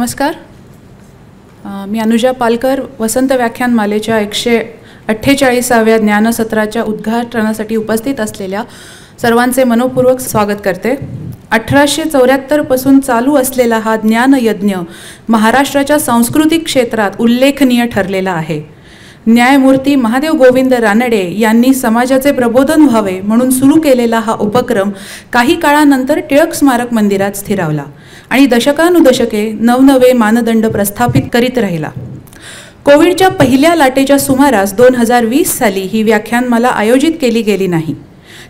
नमस्कार मी अनुजा पालकर वसंत व्याख्यान मालेच्या एकशे अठ्ठेचाळीसाव्या ज्ञानसत्राच्या उद्घाटनासाठी उपस्थित असलेल्या सर्वांचे मनोपूर्वक स्वागत करते अठराशे चौऱ्याहत्तरपासून चालू असलेला हा ज्ञानयज्ञ महाराष्ट्राच्या सांस्कृतिक क्षेत्रात उल्लेखनीय ठरलेला आहे न्यायमूर्ती महादेव गोविंद रानडे यांनी समाजाचे प्रबोधन व्हावे म्हणून सुरू केलेला हा उपक्रम काही काळानंतर टिळक स्मारक मंदिरात स्थिरावला आणि दशकानुदशके नवनवे मानदंड प्रस्थापित करीत राहिला कोविडच्या पहिल्या लाटेच्या सुमारास दोन हजार वीस साली ही व्याख्यानमाला आयोजित केली गेली नाही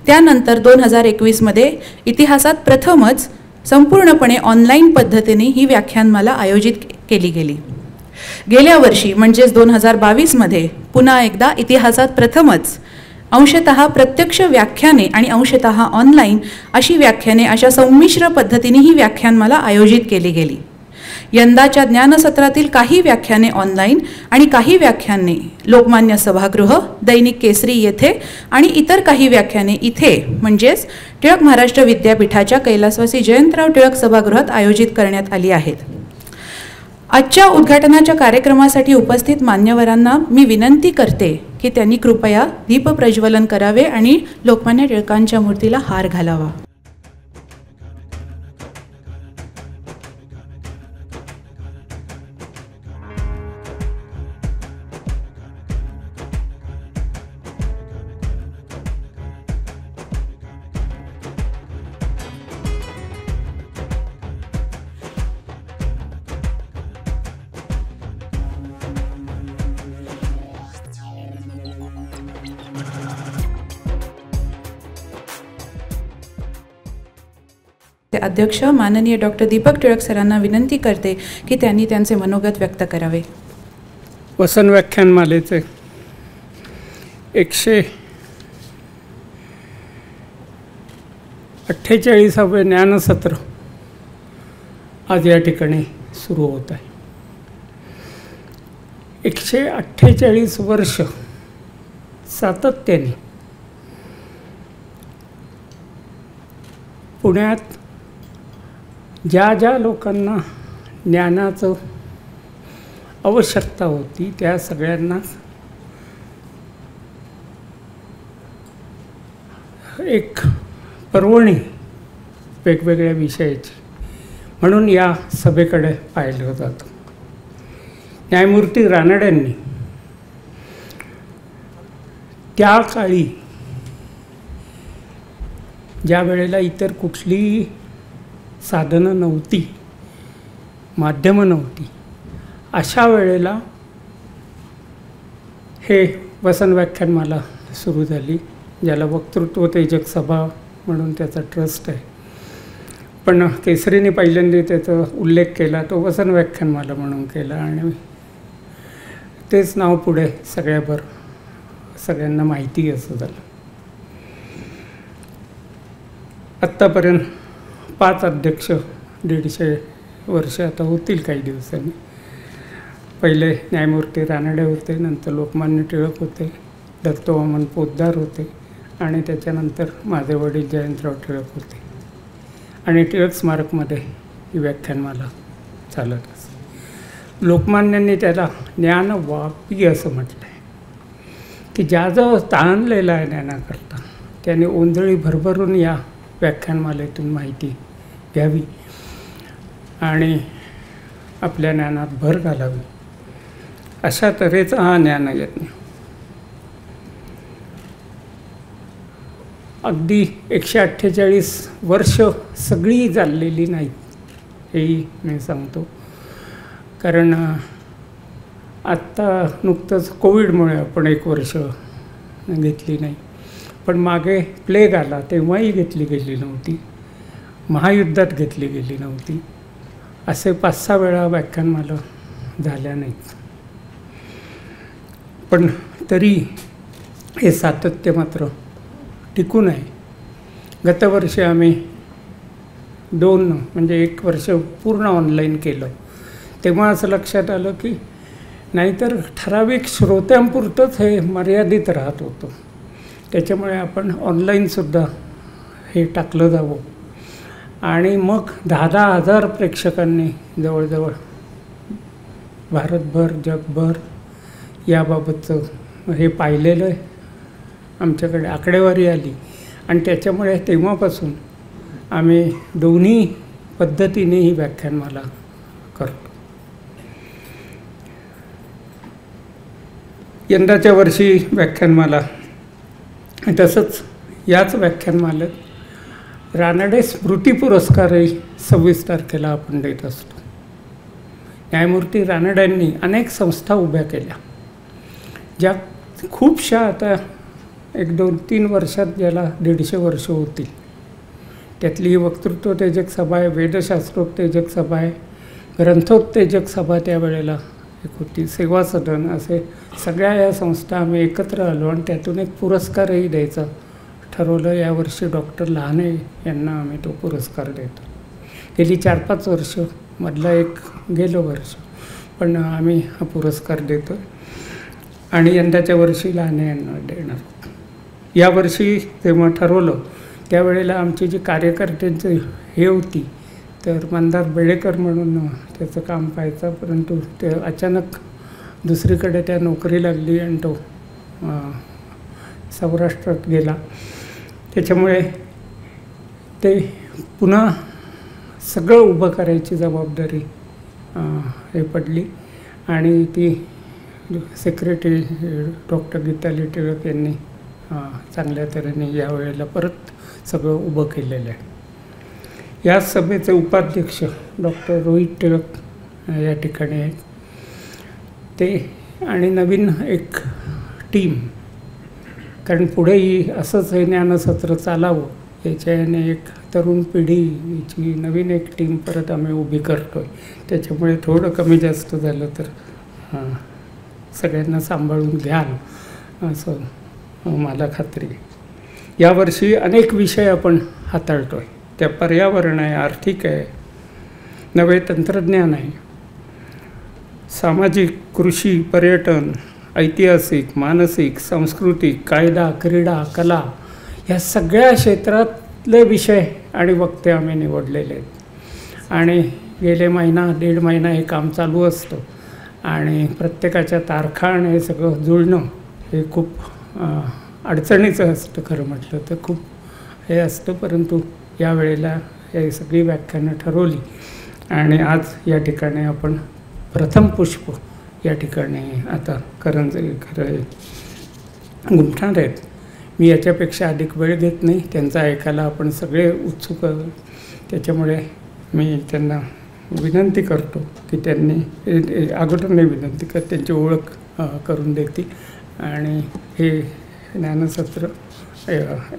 त्यानंतर दोन हजार एकवीसमध्ये इतिहासात प्रथमच संपूर्णपणे ऑनलाईन पद्धतीने ही व्याख्यानमाला आयोजित केली गेली गेल्या वर्षी म्हणजेच दोन हजार बावीसमध्ये पुन्हा एकदा इतिहासात प्रथमच अंशतः प्रत्यक्ष व्याख्याने आणि अंशतः ऑनलाईन अशी व्याख्याने अशा संमिश्र पद्धतीने ही व्याख्यानमाला आयोजित केली गेली यंदाच्या ज्ञानसत्रातील काही व्याख्याने ऑनलाईन आणि काही व्याख्याने लोकमान्य सभागृह दैनिक केसरी येथे आणि इतर काही व्याख्याने इथे म्हणजेच टिळक महाराष्ट्र विद्यापीठाच्या कैलासवासी जयंतराव टिळक सभागृहात आयोजित करण्यात आली आहेत आजच्या उद्घाटनाच्या कार्यक्रमासाठी उपस्थित मान्यवरांना मी विनंती करते की त्यांनी कृपया दीप प्रज्वलन करावे आणि लोकमान्य टिळकांच्या मूर्तीला हार घालावा अध्यक्ष माननीय डॉक्टर दीपक टिळक सरांना विनंती करते की त्यांनी त्यांचे मनोगत व्यक्त करावे वसन व्याख्यानमालेचे एकशे अठ्ठेचाळीसावे ज्ञानसत्र आज या ठिकाणी सुरू होत आहे एकशे अठ्ठेचाळीस वर्ष सातत्याने पुण्यात ज्या ज्या लोकांना ज्ञानाचं आवश्यकता होती त्या सगळ्यांना एक पर्वणी वेगवेगळ्या विषयाची म्हणून या सभेकडे पाहिलं जातं न्यायमूर्ती रानड्यांनी त्या काळी ज्या वेळेला इतर कुठलीही साधनं नव्हती माध्यमं नव्हती अशा वेळेला हे वसन व्याख्यानमाला सुरू झाली ज्याला वक्तृत्व तेजक सभा म्हणून त्याचा ट्रस्ट आहे पण केसरीने पहिल्यांदा त्याचा उल्लेख केला तो वसन व्याख्यानमाला म्हणून केला आणि तेच नाव पुढे सगळ्याभर सगळ्यांना माहिती असं झालं आत्तापर्यंत पाच अध्यक्ष दीडशे वर्ष आता होतील काही दिवसांनी पहिले न्यायमूर्ती रानडे होते नंतर लोकमान्य टिळक होते दत्तोवामन पोद्दार होते आणि त्याच्यानंतर माझे वडील जयंतराव टिळक होते आणि टिळक स्मारकमध्ये ही व्याख्यानमाला चालत असते लोकमान्यांनी त्याला ज्ञानवापी असं म्हटलं आहे की ज्या जो ताणलेला आहे ज्ञानाकरता त्याने ओंधळी भरभरून या व्याख्यानमालेतून माहिती द्यावी आणि आपल्या ज्ञानात भर घालावी अशा तऱ्हेचा हा ज्ञानयज्ञ अगदी एकशे अठ्ठेचाळीस वर्ष सगळी चाललेली नाही हेही मी सांगतो कारण आत्ता नुकतंच कोविडमुळे आपण एक वर्ष घेतली नाही पण मागे प्लेग आला तेव्हाही घेतली गेली नव्हती महायुद्धात घेतली गेली नव्हती असे पाच सहा वेळा व्याख्यानमाला झाल्या नाहीत पण तरी हे सातत्य मात्र टिकून आहे गतवर्षी आम्ही दोन म्हणजे एक वर्ष पूर्ण ऑनलाईन केलं तेव्हा असं लक्षात आलं की नाहीतर ठराविक श्रोत्यांपुरतंच हे मर्यादित राहत होतं त्याच्यामुळे आपण ऑनलाईनसुद्धा हे टाकलं जावं आणि मग दहा दहा हजार प्रेक्षकांनी जवळजवळ भारतभर जगभर याबाबतचं हे पाहिलेलं आहे आमच्याकडे आकडेवारी आली आणि त्याच्यामुळे तेव्हापासून आम्ही दोन्ही पद्धतीने ही व्याख्यानमाला करतो यंदाच्या वर्षी व्याख्यानमाला तसंच याच व्याख्यानमालेत रानडे स्मृती पुरस्कारही सव्वीस तारखेला आपण देत असतो न्यायमूर्ती रानड्यांनी अनेक संस्था उभ्या केल्या ज्या खूपशा आता एक दोन तीन वर्षात ज्याला दीडशे वर्ष होतील त्यातली ही वक्तृत्वोत्तेजक सभा आहे वेदशास्त्रोत्तेजक सभा आहे ग्रंथोत्तेजक सभा त्यावेळेला एक होती सेवा सदन असे सगळ्या या संस्था आम्ही एकत्र आलो आणि त्यातून एक पुरस्कारही द्यायचा ठरवलं यावर्षी डॉक्टर लहाने यांना आम्ही तो पुरस्कार देतो गेली चार पाच वर्ष मधला एक गेलो वर्ष पण आम्ही हा पुरस्कार देतो आणि यंदाच्या वर्षी लहाने यांना देणार यावर्षी तेव्हा ठरवलं त्यावेळेला आमची जी कार्यकर्त्यांची हे होती तर मंदार बेळेकर म्हणून त्याचं काम पाहायचं परंतु ते अचानक दुसरीकडे त्या नोकरी लागली आणि तो सौराष्ट्रात गेला त्याच्यामुळे ते पुन्हा सगळं उभं करायची जबाबदारी हे पडली आणि ती सेक्रेटरी डॉक्टर गीता टिळक यांनी चांगल्या तऱ्हेने यावेळेला परत सगळं उभं केलेलं आहे या सभेचे उपाध्यक्ष डॉक्टर रोहित टिळक या ठिकाणी आहेत ते आणि नवीन एक टीम कारण पुढेही असंच हे ज्ञानसत्र चालावं याच्याने एक तरुण पिढीची नवीन एक टीम परत आम्ही उभी करतोय त्याच्यामुळे थोडं कमी जास्त झालं तर सगळ्यांना सांभाळून घ्याल असं मला खात्री यावर्षी अनेक विषय आपण हाताळतो आहे त्या पर्यावरण आहे आर्थिक आहे नवे तंत्रज्ञान आहे सामाजिक कृषी पर्यटन ऐतिहासिक मानसिक सांस्कृतिक कायदा क्रीडा कला ह्या सगळ्या क्षेत्रातले विषय आणि वक्ते आम्ही निवडलेले आहेत आणि गेले महिना दीड महिना हे काम चालू असतं आणि प्रत्येकाच्या तारखा आणि हे सगळं जुळणं हे खूप अडचणीचं असतं खरं म्हटलं तर खूप हे असतं परंतु या वेळेला हे सगळी व्याख्यानं ठरवली आणि आज या ठिकाणी आपण प्रथम पुष्प या ठिकाणी आता करंजरी खरं गुंठणार आहेत मी याच्यापेक्षा अधिक वेळ घेत नाही त्यांचा ऐकायला आपण सगळे उत्सुक त्याच्यामुळे मी त्यांना विनंती करतो की त्यांनी अगोदर नाही विनंती करत त्यांची ओळख करून देते आणि हे ज्ञानसत्र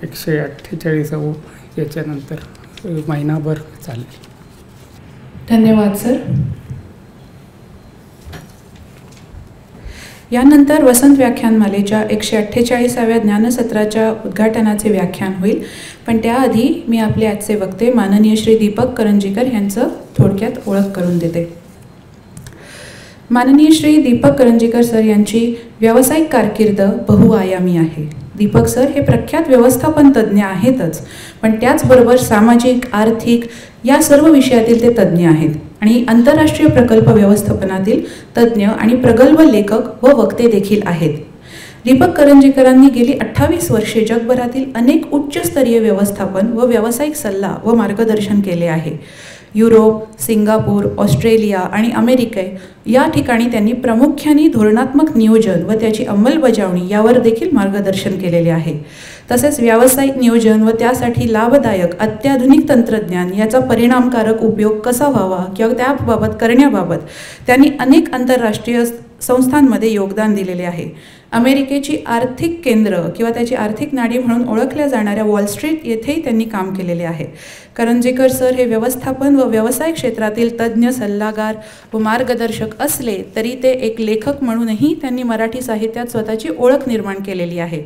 एकशे अठ्ठेचाळीसावं याच्यानंतर महिनाभर चालेल धन्यवाद सर यानंतर वसंत व्याख्यानमालेच्या एकशे अठ्ठेचाळीसाव्या ज्ञानसत्राच्या उद्घाटनाचे व्याख्यान होईल पण त्याआधी मी आपले आजचे वक्ते माननीय श्री दीपक करंजीकर यांचं थोडक्यात ओळख करून देते माननीय श्री दीपक करंजीकर सर यांची व्यावसायिक कारकीर्द बहुआयामी आहे दीपक सर हे प्रख्यात व्यवस्थापन तज्ज्ञ आहेतच पण त्याचबरोबर सामाजिक आर्थिक या सर्व विषयातील ते तज्ज्ञ आहेत आणि आंतरराष्ट्रीय प्रकल्प व्यवस्थापनातील तज्ज्ञ आणि प्रगल्भ लेखक व वक्ते देखील आहेत दीपक करंजीकरांनी गेली अठ्ठावीस वर्षे जगभरातील अनेक उच्चस्तरीय व्यवस्थापन व व्यावसायिक सल्ला व मार्गदर्शन केले आहे युरोप सिंगापूर ऑस्ट्रेलिया आणि अमेरिके या ठिकाणी त्यांनी प्रामुख्याने धोरणात्मक नियोजन व त्याची अंमलबजावणी यावर देखील मार्गदर्शन केलेले आहे तसेच व्यावसायिक नियोजन व त्यासाठी लाभदायक अत्याधुनिक तंत्रज्ञान याचा परिणामकारक उपयोग कसा व्हावा किंवा त्याबाबत करण्याबाबत त्यांनी अनेक आंतरराष्ट्रीय संस्थांमध्ये योगदान दिलेले आहे अमेरिकेची आर्थिक केंद्र किंवा त्याची आर्थिक नाडी म्हणून ओळखल्या जाणाऱ्या वॉल स्ट्रीट येथेही त्यांनी काम केलेले आहे करंजेकर सर हे व्यवस्थापन व व्यवसाय क्षेत्रातील तज्ज्ञ सल्लागार व मार्गदर्शक असले तरी ते एक लेखक म्हणूनही त्यांनी मराठी साहित्यात स्वतःची ओळख निर्माण केलेली आहे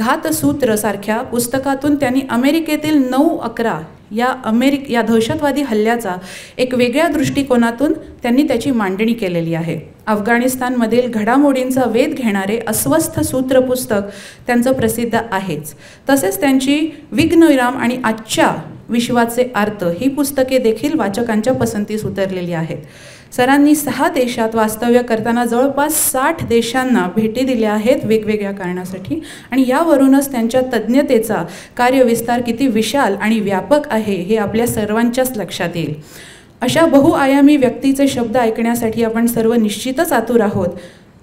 सारख्या पुस्तकातून त्यांनी अमेरिकेतील नऊ अकरा या अमेरिक या दहशतवादी हल्ल्याचा एक वेगळ्या दृष्टिकोनातून त्यांनी त्याची मांडणी केलेली आहे अफगाणिस्तानमधील घडामोडींचा वेध घेणारे अस्वस्थ सूत्र पुस्तक त्यांचं प्रसिद्ध आहेच तसेच त्यांची विघ्नविराम आणि आजच्या विश्वाचे अर्थ ही पुस्तके देखील वाचकांच्या पसंतीस उतरलेली आहेत सरांनी सहा देशात वास्तव्य करताना जवळपास साठ देशांना भेटी दिल्या आहेत वेगवेगळ्या कारणासाठी आणि यावरूनच त्यांच्या तज्ज्ञतेचा कार्यविस्तार किती विशाल आणि व्यापक आहे हे आपल्या सर्वांच्याच लक्षात येईल अशा बहुआयामी व्यक्तीचे शब्द ऐकण्यासाठी आपण सर्व निश्चितच आतुर आहोत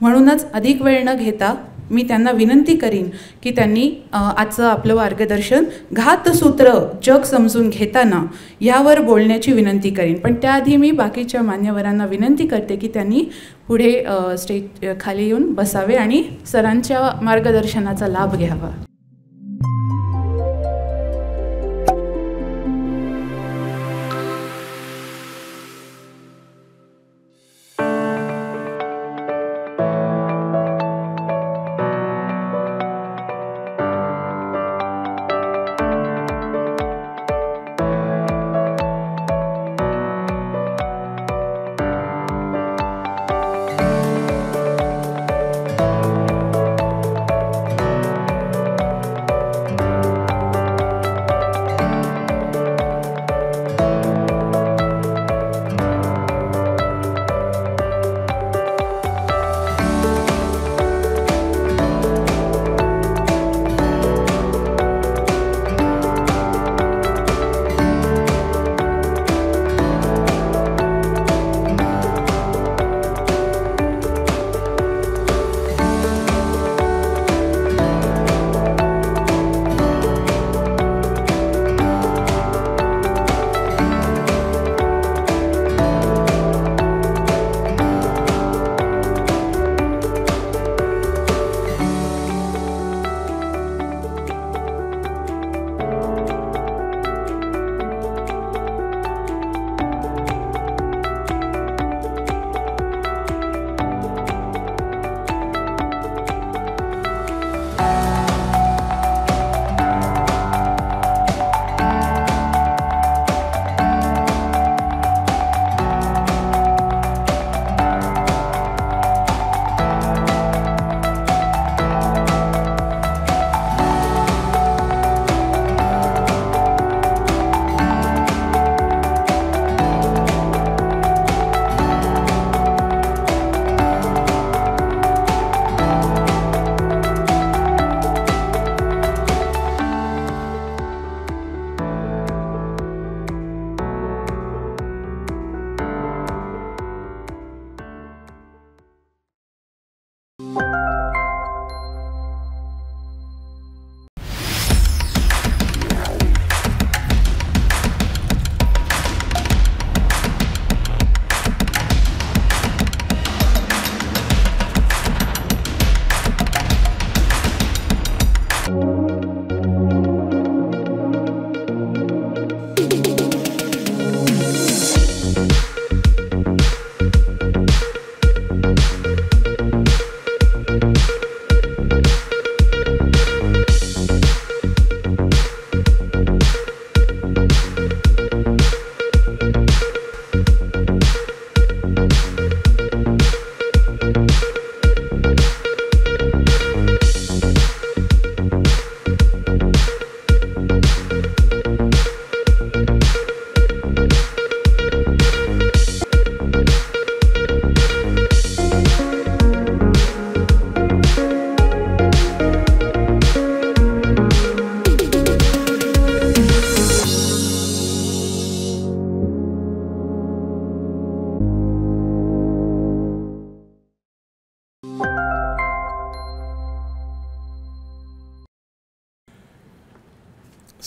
म्हणूनच अधिक वेळ न घेता मी त्यांना विनंती करीन की त्यांनी आजचं आपलं मार्गदर्शन घातसूत्र जग समजून घेताना यावर बोलण्याची विनंती करीन पण त्याआधी मी बाकीच्या मान्यवरांना विनंती करते की त्यांनी पुढे स्टेज खाली येऊन बसावे आणि सरांच्या मार्गदर्शनाचा लाभ घ्यावा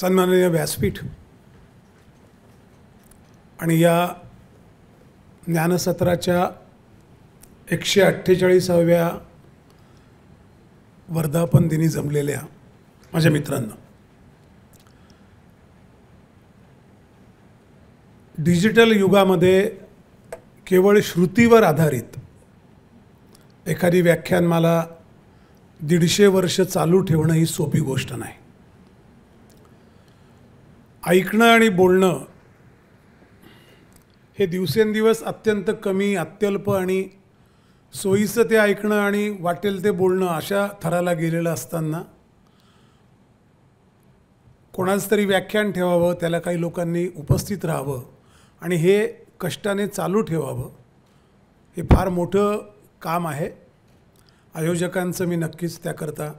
सन्माननीय व्यासपीठ आणि या ज्ञानसत्राच्या एकशे अठ्ठेचाळीसाव्या वर्धापन दिनी जमलेल्या माझ्या मित्रांना डिजिटल युगामध्ये केवळ श्रुतीवर आधारित एखादी व्याख्यानमाला दीडशे वर्ष चालू ठेवणं ही सोपी गोष्ट नाही ऐकणं आणि बोलणं हे दिवसेंदिवस अत्यंत कमी अत्यल्प आणि सोयीचं ते ऐकणं आणि वाटेल ते बोलणं अशा थराला गेलेलं असताना कोणाचं तरी व्याख्यान ठेवावं त्याला काही लोकांनी उपस्थित राहावं आणि हे कष्टाने चालू ठेवावं हे फार मोठं काम आहे आयोजकांचं मी नक्कीच त्याकरता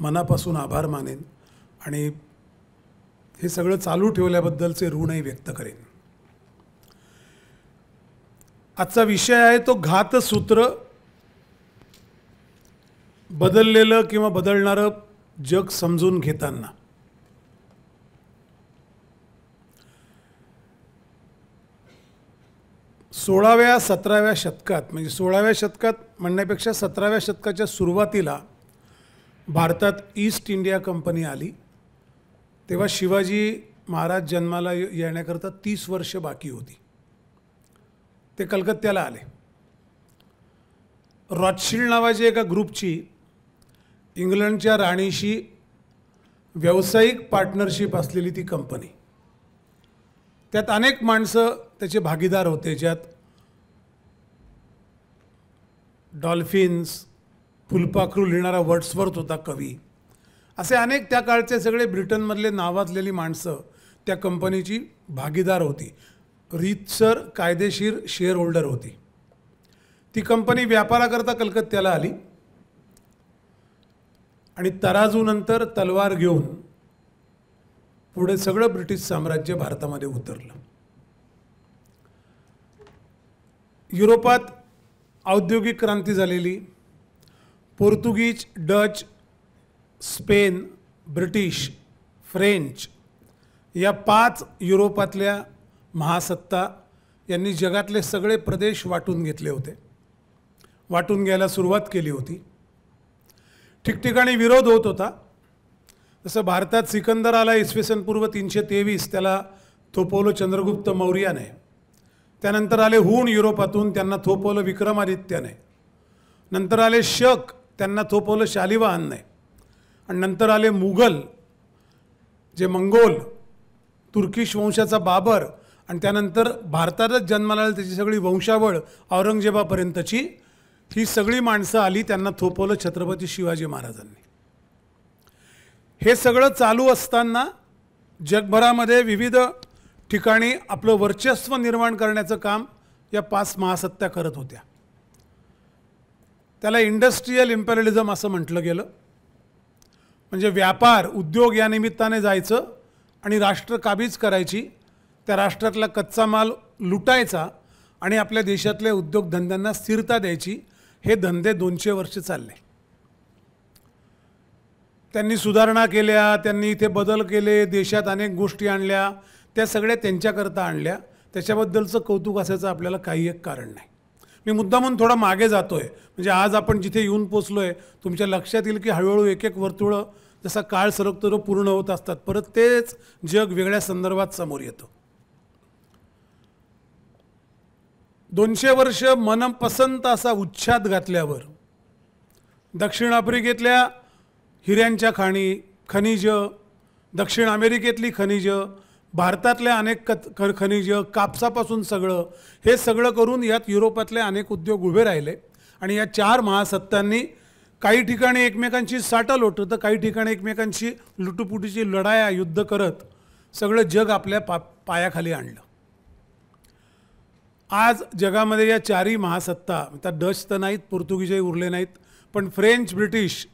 मनापासून आभार मानेन आणि हे सगळं चालू ठेवल्याबद्दलचे ऋणही व्यक्त करेन आजचा विषय आहे तो घातसूत्र बदललेलं किंवा बदलणारं जग समजून घेताना सोळाव्या सतराव्या शतकात म्हणजे सोळाव्या शतकात म्हणण्यापेक्षा सतराव्या शतकाच्या सुरुवातीला भारतात ईस्ट इंडिया कंपनी आली तेव्हा शिवाजी महाराज जन्माला येण्याकरता तीस वर्ष बाकी होती ते कलकत्त्याला आले रॉटशिल्ड नावाची एका ग्रुपची इंग्लंडच्या राणीशी व्यावसायिक पार्टनरशिप असलेली ती कंपनी त्यात अनेक माणसं त्याचे भागीदार होते ज्यात डॉल्फिन्स फुलपाखरू लिहिणारा वर्ड्सवर्थ होता कवी असे अनेक त्या काळचे सगळे ब्रिटनमधले नावाजलेली माणसं त्या कंपनीची भागीदार होती रीतसर कायदेशीर शेअर होल्डर होती ती कंपनी व्यापाराकरता कलकत्त्याला आली आणि तराजूनंतर तलवार घेऊन पुढे सगळं ब्रिटिश साम्राज्य भारतामध्ये उतरलं युरोपात औद्योगिक क्रांती झालेली पोर्तुगीज डच स्पेन ब्रिटिश फ्रेंच या पाच युरोपातल्या महासत्ता यांनी जगातले सगळे प्रदेश वाटून घेतले होते वाटून घ्यायला सुरुवात केली होती ठिकठिकाणी विरोध होत होता जसं भारतात सिकंदर आला इसवी पूर्व तीनशे तेवीस त्याला थोपवलं चंद्रगुप्त मौर्याने त्यानंतर आले हूण युरोपातून त्यांना थोपवलं विक्रमादित्याने नंतर आले शक त्यांना थोपवलं शालिवाहनने आणि नंतर आले मुघल जे मंगोल तुर्किश वंशाचा बाबर आणि त्यानंतर भारतातच जन्माला त्याची सगळी वंशावळ औरंगजेबापर्यंतची ही सगळी माणसं आली त्यांना थोपवलं छत्रपती शिवाजी महाराजांनी हे सगळं चालू असताना जगभरामध्ये विविध ठिकाणी आपलं वर्चस्व निर्माण करण्याचं काम या पाच महासत्ता करत होत्या त्याला इंडस्ट्रीयल इम्पेरियलिझम असं म्हटलं गेलं म्हणजे व्यापार उद्योग या निमित्ताने जायचं आणि राष्ट्र काबीज करायची त्या राष्ट्रातला कच्चा माल लुटायचा आणि आपल्या देशातल्या उद्योगधंद्यांना स्थिरता द्यायची हे धंदे दोनशे वर्ष चालले त्यांनी सुधारणा केल्या त्यांनी इथे बदल केले देशात अनेक गोष्टी आणल्या त्या सगळ्या त्यांच्याकरता आणल्या त्याच्याबद्दलचं कौतुक असायचं आपल्याला काही एक कारण नाही मी म्हणून थोडा मागे जातोय म्हणजे आज आपण जिथे येऊन पोचलोय तुमच्या लक्षात येईल की हळूहळू एक एक वर्तुळ जसा काळ सरकतो पूर्ण होत असतात परत तेच जग वेगळ्या संदर्भात समोर येतं दोनशे वर्ष मनपसंत असा उच्छाद घातल्यावर दक्षिण आफ्रिकेतल्या हिऱ्यांच्या खाणी खनिज दक्षिण अमेरिकेतली खनिजं भारतातले अनेक कत खर खनिज कापसापासून सगळं हे सगळं करून यात युरोपातले अनेक उद्योग उभे राहिले आणि या चार महासत्तांनी काही ठिकाणी एकमेकांची साठं लोटत तर काही ठिकाणी एकमेकांशी लुटुपुटीची लढाया युद्ध करत सगळं जग आपल्या पा पायाखाली आणलं आज जगामध्ये या चारही महासत्ता आता डच तर नाहीत पोर्तुगीजही उरले नाहीत पण फ्रेंच ब्रिटिश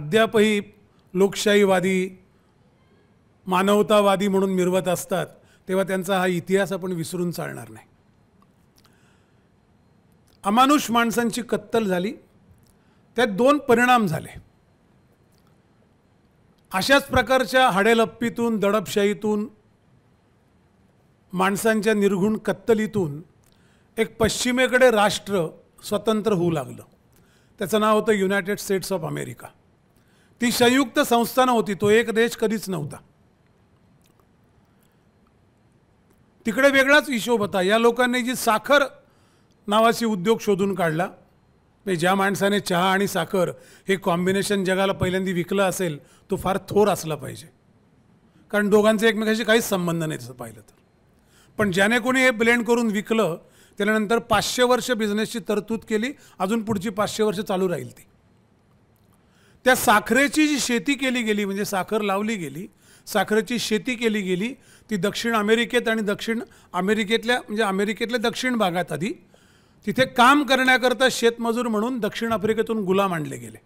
अद्यापही लोकशाहीवादी मानवतावादी म्हणून मिरवत असतात तेव्हा त्यांचा हा इतिहास आपण विसरून चालणार नाही अमानुष माणसांची कत्तल झाली त्यात दोन परिणाम झाले अशाच प्रकारच्या हाडेलप्पीतून दडपशाहीतून माणसांच्या निर्घुण कत्तलीतून एक पश्चिमेकडे राष्ट्र स्वतंत्र होऊ लागलं त्याचं नाव होतं युनायटेड स्टेट्स ऑफ अमेरिका ती संयुक्त संस्थानं होती तो एक देश कधीच नव्हता तिकडे वेगळाच हिशोब होता या लोकांनी जी साखर नावाची उद्योग शोधून काढला म्हणजे ज्या माणसाने चहा आणि साखर हे कॉम्बिनेशन जगाला पहिल्यांदा विकलं असेल तो फार थोर असला पाहिजे कारण दोघांचे एकमेकाशी काहीच संबंध नाही तसं पाहिलं तर पण ज्याने कोणी हे ब्लेंड करून विकलं त्यानंतर पाचशे वर्ष बिझनेसची तरतूद केली अजून पुढची पाचशे वर्ष चालू राहील ती त्या साखरेची जी शेती केली गेली म्हणजे साखर लावली गेली साखरेची शेती केली गेली ती दक्षिण अमेरिकेत आणि दक्षिण अमेरिकेतल्या म्हणजे अमेरिकेतल्या दक्षिण भागात आधी तिथे काम करण्याकरता शेतमजूर म्हणून दक्षिण आफ्रिकेतून गुलाम आणले गेले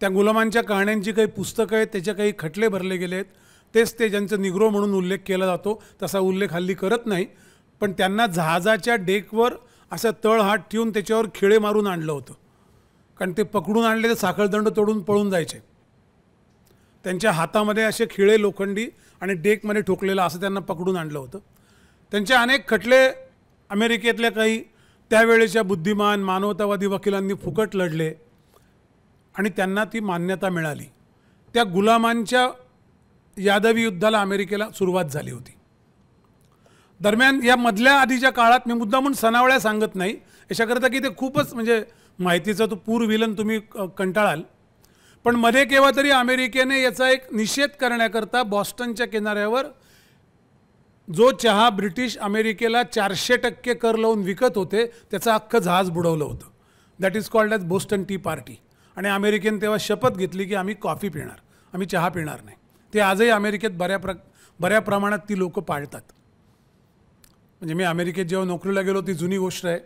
त्या गुलामांच्या कहाण्यांची काही पुस्तकं आहेत त्याचे काही खटले भरले गेले आहेत तेच ते ज्यांचं निग्रो म्हणून उल्लेख केला जातो तसा उल्लेख हल्ली करत नाही पण त्यांना जहाजाच्या डेकवर असा तळ हात ठेवून त्याच्यावर खिळे मारून आणलं होतं कारण ते पकडून आणले तर साखळदंड तोडून पळून जायचे त्यांच्या हातामध्ये असे खिळे लोखंडी आणि डेकमध्ये ठोकलेलं असं त्यांना पकडून आणलं होतं त्यांचे अनेक खटले अमेरिकेतल्या काही त्यावेळेच्या बुद्धिमान मानवतावादी वकिलांनी फुकट लढले आणि त्यांना ती मान्यता मिळाली त्या गुलामांच्या यादवी युद्धाला अमेरिकेला सुरुवात झाली होती दरम्यान या मधल्या आधीच्या काळात मी मुद्दा म्हणून सणावळ्या सांगत नाही याच्याकरता की ते खूपच म्हणजे माहितीचं तो पूर विलन तुम्ही कंटाळाल पण मध्ये केव्हा तरी अमेरिकेने याचा एक निषेध करण्याकरता बॉस्टनच्या किनाऱ्यावर जो चहा ब्रिटिश अमेरिकेला चारशे टक्के कर लावून विकत होते त्याचं अख्खं जहाज बुडवलं होतं that is called as Boston tea party आणि अमेरिकेने तेव्हा शपथ घेतली की आम्ही कॉफी पिणार आम्ही चहा पिणार नाही ते आजही अमेरिकेत बऱ्या प्र बऱ्या प्रमाणात ती लोकं पाळतात म्हणजे मी अमेरिकेत जेव्हा नोकरीला गेलो ती जुनी गोष्ट आहे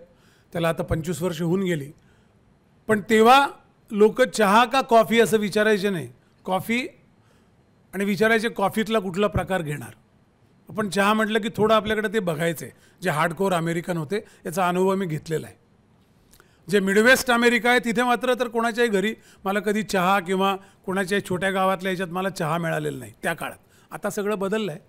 त्याला आता पंचवीस वर्ष होऊन गेली पण तेव्हा लोक चहा का कॉफी असं विचारायचे नाही कॉफी आणि विचारायचे कॉफीतला कुठला प्रकार घेणार पण चहा म्हटलं की थोडं आपल्याकडे ते बघायचं आहे जे हार्डकोर अमेरिकन होते याचा अनुभव मी घेतलेला आहे जे मिडवेस्ट अमेरिका आहे तिथे मात्र तर कोणाच्याही घरी मला कधी चहा किंवा कोणाच्याही छोट्या गावातल्या याच्यात मला चहा मिळालेला नाही त्या काळात आता सगळं बदललं आहे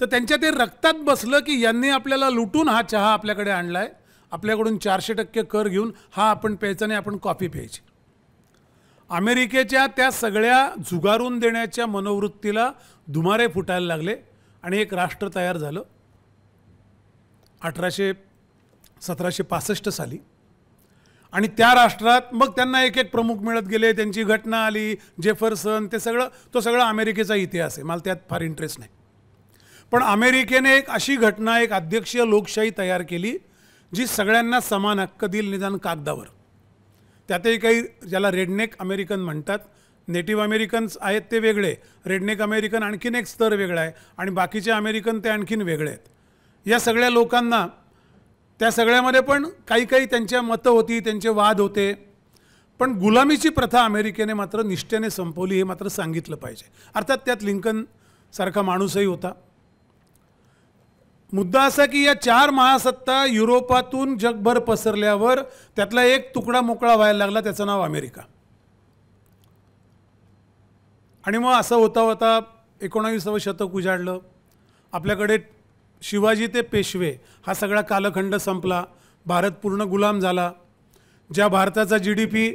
तर त्यांच्या ते रक्तात बसलं की यांनी आपल्याला लुटून हा चहा आपल्याकडे आणला आहे आपल्याकडून चारशे टक्के कर घेऊन हा आपण प्यायचा नाही आपण कॉफी प्यायची अमेरिकेच्या त्या सगळ्या झुगारून देण्याच्या मनोवृत्तीला धुमारे फुटायला लागले आणि एक राष्ट्र तयार झालं अठराशे सतराशे पासष्ट साली आणि त्या राष्ट्रात मग त्यांना एक एक प्रमुख मिळत गेले त्यांची घटना आली जेफरसन ते सगळं तो सगळं अमेरिकेचा इतिहास आहे मला त्यात फार इंटरेस्ट नाही पण अमेरिकेने एक अशी घटना एक अध्यक्षीय लोकशाही तयार केली जी सगळ्यांना समान हक्क देईल निदान कागदावर त्यातही काही ज्याला रेडनेक अमेरिकन म्हणतात नेटिव्ह अमेरिकन्स आहेत ते वेगळे रेडनेक अमेरिकन आणखीन एक स्तर वेगळा आहे आणि बाकीचे अमेरिकन ते आणखीन वेगळे आहेत या सगळ्या लोकांना त्या सगळ्यामध्ये पण काही काही त्यांच्या मतं होती त्यांचे वाद होते पण गुलामीची प्रथा अमेरिकेने मात्र निष्ठेने संपवली हे मात्र सांगितलं पाहिजे अर्थात त्यात लिंकन सारखा माणूसही होता मुद्दा असा की या चार महासत्ता युरोपातून जगभर पसरल्यावर त्यातला एक तुकडा मोकळा व्हायला लागला त्याचं नाव अमेरिका आणि मग असं होता होता एकोणावीसावं शतक उजाडलं आपल्याकडे शिवाजी ते पेशवे हा सगळा कालखंड संपला भारत पूर्ण गुलाम झाला ज्या भारताचा जी डी पी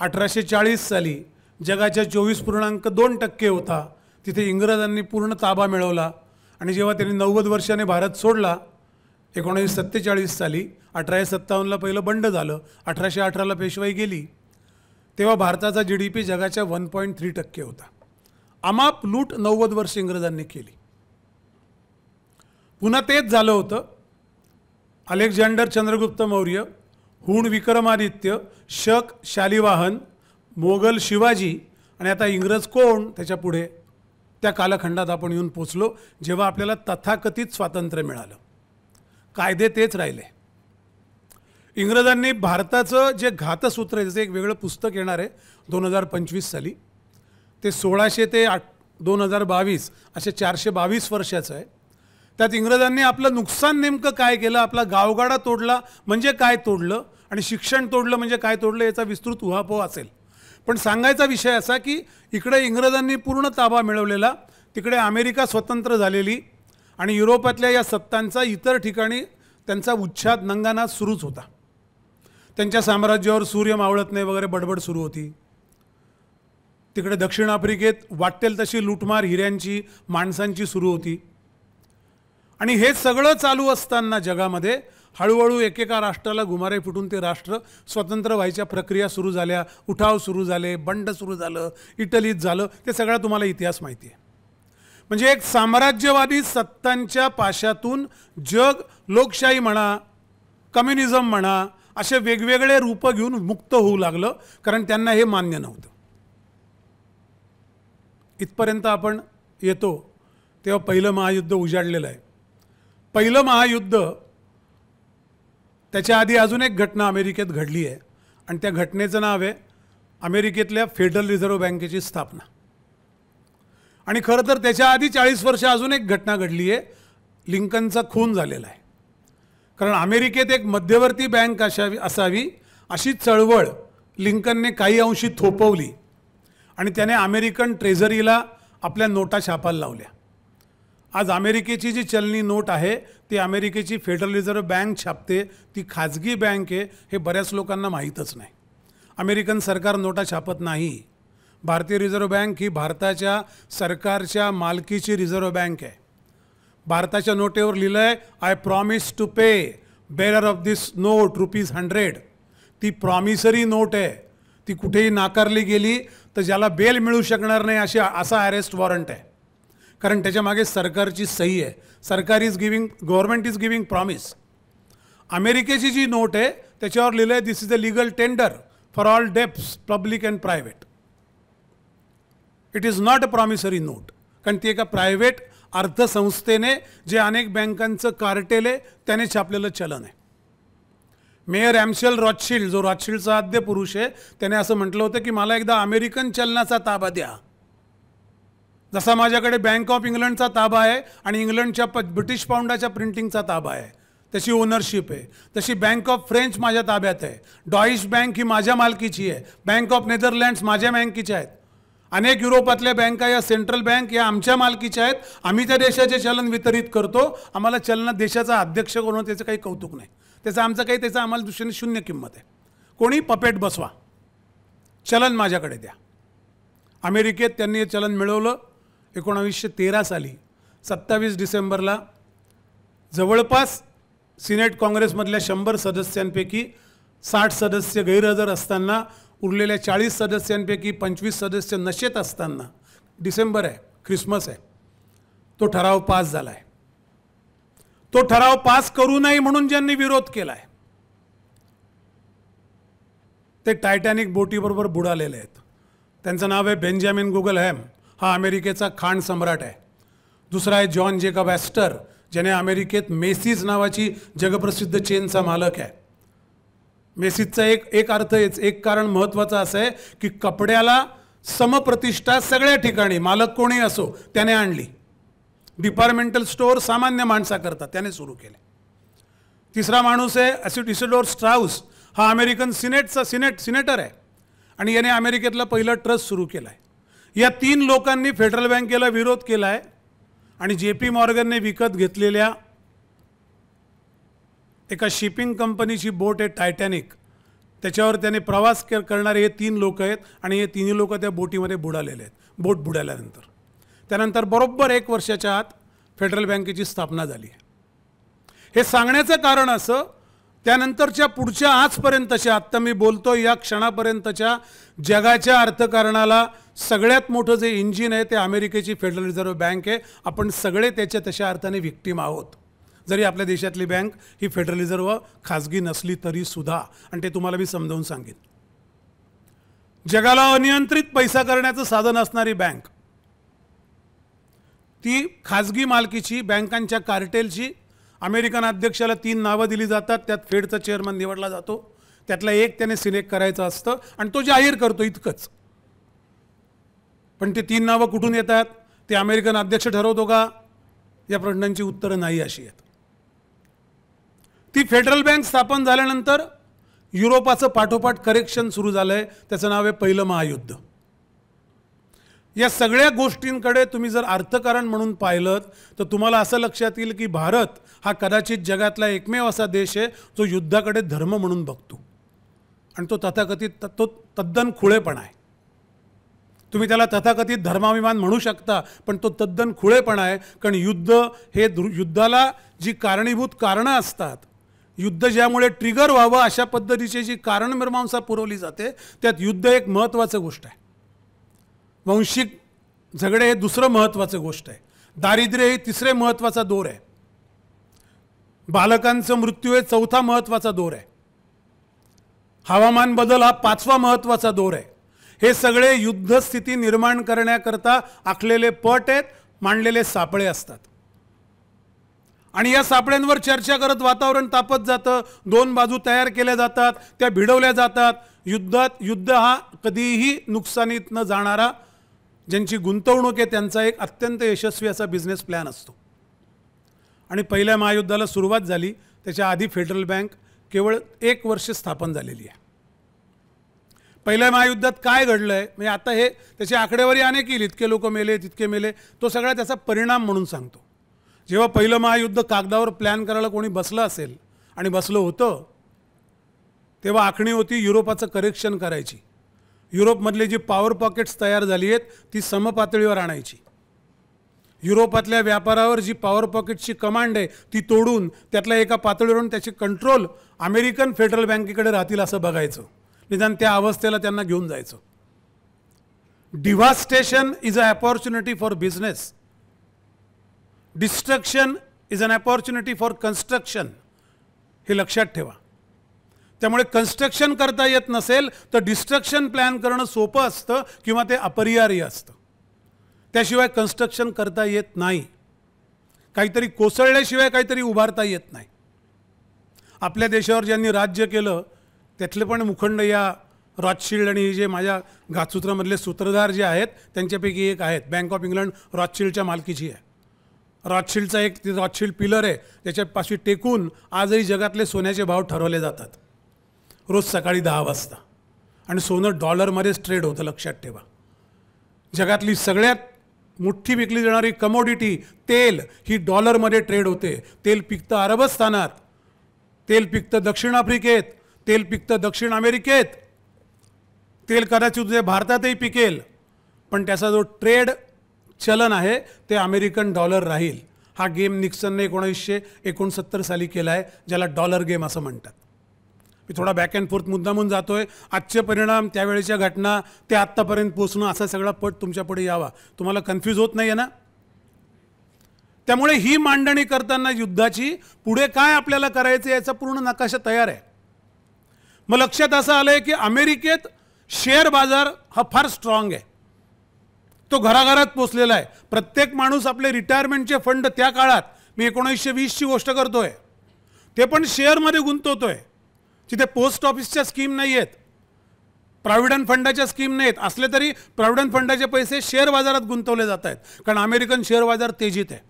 अठराशे चाळीस साली जगाच्या चोवीस पूर्णांक दोन टक्के होता तिथे इंग्रजांनी पूर्ण ताबा मिळवला आणि जेव्हा त्यांनी नव्वद वर्षाने भारत सोडला एकोणीसशे सत्तेचाळीस साली अठराशे सत्तावन्नला पहिलं बंड झालं अठराशे अठराला पेशवाई गेली तेव्हा भारताचा जी डी पी जगाच्या वन पॉईंट थ्री टक्के होता अमाप लूट नव्वद वर्ष इंग्रजांनी केली पुन्हा तेच झालं होतं अलेक्झांडर चंद्रगुप्त मौर्य हुण विक्रमादित्य शक शालिवाहन मोगल शिवाजी आणि आता इंग्रज कोण त्याच्यापुढे त्या कालखंडात आपण येऊन पोचलो जेव्हा आपल्याला तथाकथित स्वातंत्र्य मिळालं कायदे तेच राहिले इंग्रजांनी भारताचं जे घातसूत्र आहे त्याचं एक वेगळं पुस्तक येणार आहे दोन हजार पंचवीस साली ते सोळाशे ते आठ दोन हजार बावीस असे चारशे बावीस वर्षाचं आहे त्यात इंग्रजांनी आपलं नुकसान नेमकं काय केलं आपला गावगाडा तोडला म्हणजे काय तोडलं आणि शिक्षण तोडलं म्हणजे काय तोडलं याचा विस्तृत उहापोह असेल पण सांगायचा विषय असा की इकडे इंग्रजांनी पूर्ण ताबा मिळवलेला तिकडे अमेरिका स्वतंत्र झालेली आणि युरोपातल्या या सत्तांचा इतर ठिकाणी त्यांचा उच्छाद नंगाना सुरूच होता त्यांच्या साम्राज्यावर सूर्य मावळत नाही वगैरे बडबड सुरू होती तिकडे दक्षिण आफ्रिकेत वाटेल तशी लूटमार हिऱ्यांची माणसांची सुरू होती आणि हे सगळं चालू असताना जगामध्ये हळूहळू एकेका राष्ट्राला गुमारे फुटून ते राष्ट्र स्वतंत्र व्हायच्या प्रक्रिया सुरू झाल्या उठाव सुरू झाले बंड सुरू झालं इटलीत झालं ते सगळा तुम्हाला इतिहास माहिती आहे म्हणजे एक साम्राज्यवादी सत्तांच्या पाशातून जग लोकशाही म्हणा कम्युनिझम म्हणा असे वेगवेगळे रूपं घेऊन मुक्त होऊ लागलं कारण त्यांना हे मान्य नव्हतं इथपर्यंत आपण येतो तेव्हा पहिलं महायुद्ध उजाडलेलं आहे पहिलं महायुद्ध त्याच्या आधी अजून एक घटना अमेरिकेत घडली आहे आणि त्या घटनेचं नाव आहे अमेरिकेतल्या फेडरल रिझर्व्ह बँकेची स्थापना आणि खरं तर त्याच्या आधी चाळीस वर्ष अजून एक घटना घडली आहे लिंकनचा खून झालेला आहे कारण अमेरिकेत एक मध्यवर्ती बँक असावी असावी अशी चळवळ लिंकनने काही अंशी थोपवली आणि त्याने अमेरिकन ट्रेझरीला आपल्या नोटा छापायला लावल्या आज अमेरिकेची जी चलनी नोट आहे ती अमेरिकेची फेडरल रिझर्व्ह बँक छापते ती खाजगी बँक आहे हे बऱ्याच लोकांना माहीतच नाही अमेरिकन सरकार नोटा छापत नाही भारतीय रिझर्व्ह बँक ही भारताच्या सरकारच्या मालकीची रिझर्व्ह बँक आहे भारताच्या नोटेवर लिहिलं आहे I promise to pay bearer of this note rupees hundred ती प्रॉमिसरी नोट आहे ती कुठेही नाकारली गेली तर ज्याला बेल मिळू शकणार नाही अशी असा अरेस्ट वॉरंट आहे कारण त्याच्यामागे सरकारची सही आहे सरकार is giving government is giving promise अमेरिकेची जी नोट आहे त्याच्यावर लिहिलं आहे this is a legal tender for all debts public and private it is not a promissory note कारण ती एका प्रायव्हेट अर्थसंस्थेने जे अनेक बँकांचं कार्टेल आहे त्याने छापलेलं चलन आहे मेयर ॲम्शेल रॉथशिल्ड जो रॉथशिल्डचा आद्य पुरुष आहे त्याने असं म्हटलं होतं की मला एकदा अमेरिकन चलनाचा ताबा द्या जसा माझ्याकडे बँक ऑफ इंग्लंडचा ताबा आहे आणि इंग्लंडच्या प ब्रिटिश पाऊंडाच्या प्रिंटिंगचा ताबा आहे तशी ओनरशिप आहे तशी बँक ऑफ फ्रेंच माझ्या ताब्यात आहे डॉईश बँक ही माझ्या मालकीची आहे बँक ऑफ नेदरलँड्स माझ्या बँकेच्या आहेत अनेक युरोपातल्या बँका या सेंट्रल बँक या आमच्या मालकीच्या आहेत आम्ही त्या देशाचे चलन वितरित करतो आम्हाला चलन देशाचा अध्यक्ष करून त्याचं काही कौतुक नाही त्याचं आमचं काही त्याचं आम्हाला दृष्टीने शून्य किंमत आहे कोणी पपेट बसवा चलन माझ्याकडे द्या अमेरिकेत त्यांनी हे चलन मिळवलं एकोणावीसशे तेरा साली सत्तावीस डिसेंबरला जवळपास सिनेट काँग्रेसमधल्या शंभर सदस्यांपैकी साठ सदस्य गैरहजर असताना उरलेल्या चाळीस सदस्यांपैकी पंचवीस सदस्य नशेत असताना डिसेंबर आहे ख्रिसमस आहे तो ठराव पास झाला आहे तो ठराव पास करू नये म्हणून ज्यांनी विरोध केला आहे ते टायटॅनिक बोटीबरोबर बुडालेले आहेत त्यांचं नाव आहे बेंजामिन गुगल हॅम हा अमेरिकेचा खाण सम्राट आहे दुसरा आहे जॉन जेकब ॲस्टर ज्याने अमेरिकेत मेसीज नावाची जगप्रसिद्ध चेनचा मालक आहे मेसीजचा एक एक अर्थ हेच एक कारण महत्त्वाचं असं आहे की कपड्याला समप्रतिष्ठा सगळ्या ठिकाणी मालक कोणी असो त्याने आणली डिपार्टमेंटल स्टोअर सामान्य माणसाकरता त्याने सुरू केले तिसरा माणूस आहे असिट इसिडोर स्ट्राऊस हा अमेरिकन सिनेटचा सिनेट सिनेटर आहे आणि याने अमेरिकेतला पहिला ट्रस्ट सुरू केला आहे या तीन लोकांनी फेडरल बँकेला विरोध केला आहे आणि जे पी मॉर्गनने विकत घेतलेल्या एका शिपिंग कंपनीची बोट आहे टायटॅनिक त्याच्यावर त्याने प्रवास करणारे हे तीन लोक आहेत आणि हे तिन्ही लोक त्या बोटीमध्ये बुडालेले आहेत बोट बुडाल्यानंतर त्यानंतर बरोबर एक वर्षाच्या आत फेडरल बँकेची स्थापना झाली हे सांगण्याचं कारण असं त्यानंतरच्या पुढच्या आजपर्यंतच्या आत्ता मी बोलतो या क्षणापर्यंतच्या जगाच्या अर्थकारणाला सगळ्यात मोठं जे इंजिन आहे ते अमेरिकेची फेडरल रिझर्व्ह बँक आहे आपण सगळे त्याच्या तशा अर्थाने विक्टीम आहोत जरी आपल्या देशातली बँक ही फेडरल रिझर्व्ह खाजगी नसली तरी सुद्धा आणि ते तुम्हाला मी समजावून सांगेन जगाला अनियंत्रित पैसा करण्याचं साधन असणारी बँक ती खाजगी मालकीची बँकांच्या कार्टेलची अमेरिकन अध्यक्षाला तीन नावं दिली जातात त्यात फेडचा चेअरमन निवडला जातो त्यातला एक त्याने सिलेक्ट करायचं असतं आणि तो जाहीर करतो इतकंच पण ते तीन नावं कुठून येतात ते अमेरिकन अध्यक्ष ठरवतो का या प्रश्नांची उत्तरं नाही अशी आहेत ती फेडरल बँक स्थापन झाल्यानंतर युरोपाचं पाठोपाठ करेक्शन सुरू झालं आहे त्याचं नाव आहे पहिलं महायुद्ध या सगळ्या गोष्टींकडे तुम्ही जर अर्थकारण म्हणून पाहिलं तर तुम्हाला असं लक्षात येईल की भारत हा कदाचित जगातला एकमेव असा देश आहे जो युद्धाकडे धर्म म्हणून बघतो आणि तो तथाकथित तो तद्दन खुळेपण आहे तुम्ही त्याला तथाकथित धर्माभिमान म्हणू शकता पण तो तद्दन खुळेपण आहे कारण युद्ध हे युद्धाला जी कारणीभूत कारणं असतात युद्ध ज्यामुळे ट्रिगर व्हावं अशा पद्धतीची जी कारणमीमांसा पुरवली जाते त्यात युद्ध एक महत्त्वाचं गोष्ट आहे वंशिक झगडे हे दुसरं महत्वाचं गोष्ट आहे दारिद्र्य हे तिसरे महत्त्वाचा दोर आहे बालकांचं मृत्यू हे चौथा महत्त्वाचा दोर आहे हवामान बदल हा पाचवा महत्त्वाचा दोर आहे हे सगळे युद्धस्थिती निर्माण करण्याकरता आखलेले पट आहेत मांडलेले सापळे असतात आणि या सापळ्यांवर चर्चा करत वातावरण तापत जातं दोन बाजू तयार केल्या जातात त्या भिडवल्या जातात युद्धात युद्ध हा कधीही नुकसानीत न जाणारा ज्यांची गुंतवणूक आहे त्यांचा एक अत्यंत यशस्वी असा बिझनेस प्लॅन असतो आणि पहिल्या महायुद्धाला सुरुवात झाली त्याच्या आधी फेडरल बँक केवळ एक वर्ष स्थापन झालेली आहे पहिल्या महायुद्धात काय घडलं आहे म्हणजे आता हे त्याची आकडेवारी अनेक येईल इतके लोक मेले तितके मेले तो सगळा त्याचा परिणाम म्हणून सांगतो जेव्हा पहिलं महायुद्ध कागदावर प्लॅन करायला कोणी बसलं असेल आणि बसलं होतं तेव्हा आखणी होती युरोपाचं करेक्शन करायची युरोपमधले जी पॉवर पॉकेट्स तयार झाली आहेत ती समपातळीवर आणायची युरोपातल्या व्यापारावर जी पॉवर पॉकेटची कमांड आहे ती तोडून त्यातल्या एका पातळीवरून त्याचे कंट्रोल अमेरिकन फेडरल बँकेकडे राहतील असं बघायचं निदान त्या अवस्थेला त्यांना घेऊन जायचं devastation is a opportunity for business destruction is an opportunity for construction हे लक्षात ठेवा त्यामुळे कन्स्ट्रक्शन करता येत नसेल तर डिस्ट्रक्शन प्लॅन करणं सोपं असतं किंवा ते अपरिहार्य असतं त्याशिवाय कन्स्ट्रक्शन करता येत नाही काहीतरी कोसळल्याशिवाय काहीतरी उभारता येत नाही आपल्या देशावर ज्यांनी राज्य केलं त्यातले पण मुखंड या रॉथशिल्ड आणि हे जे माझ्या घातसूत्रामधले सूत्रधार जे आहेत त्यांच्यापैकी एक आहेत बँक ऑफ इंग्लंड रॉथशिल्डच्या मालकीची आहे रॉथशिल्डचा एक रॉथशिल्ड पिलर आहे त्याच्यापाशी टेकून आजही जगातले सोन्याचे भाव ठरवले जातात रोज सकाळी दहा वाजता आणि सोनं डॉलरमध्येच ट्रेड होतं लक्षात ठेवा जगातली सगळ्यात मोठी विकली जाणारी कमोडिटी तेल ही डॉलरमध्ये ट्रेड होते तेल पिकतं अरबस्थानात तेल पिकतं दक्षिण आफ्रिकेत तेल पिकतं दक्षिण अमेरिकेत तेल कदाचित उद्या भारतातही पिकेल पण त्याचा जो ट्रेड चलन आहे ते अमेरिकन डॉलर राहील हा गेम निक्सनने एकोणीसशे एकोणसत्तर साली केला आहे ज्याला डॉलर गेम असं म्हणतात मी थोडा बॅक अँड फोर्थ मुद्दा म्हणून जातो आहे आजचे परिणाम त्यावेळेच्या घटना ते आत्तापर्यंत पोचणं असा सगळा पट तुमच्यापुढे यावा तुम्हाला कन्फ्यूज होत नाही आहे ना त्यामुळे ही मांडणी करताना युद्धाची पुढे काय आपल्याला करायचं याचा पूर्ण नकाशा तयार आहे मग लक्षात असं आलं आहे की अमेरिकेत शेअर बाजार हा फार स्ट्रॉंग आहे तो घराघरात पोचलेला आहे प्रत्येक माणूस आपले रिटायरमेंटचे फंड त्या काळात मी एकोणीसशे वीसची गोष्ट करतोय ते पण शेअरमध्ये गुंतवतोय तिथे पोस्ट ऑफिसच्या स्कीम नाही आहेत प्रॉव्हिडंट फंडाच्या स्कीम आहेत असले तरी प्रॉव्हिडंट फंडाचे पैसे शेअर बाजारात गुंतवले जात आहेत कारण अमेरिकन शेअर बाजार तेजीत आहे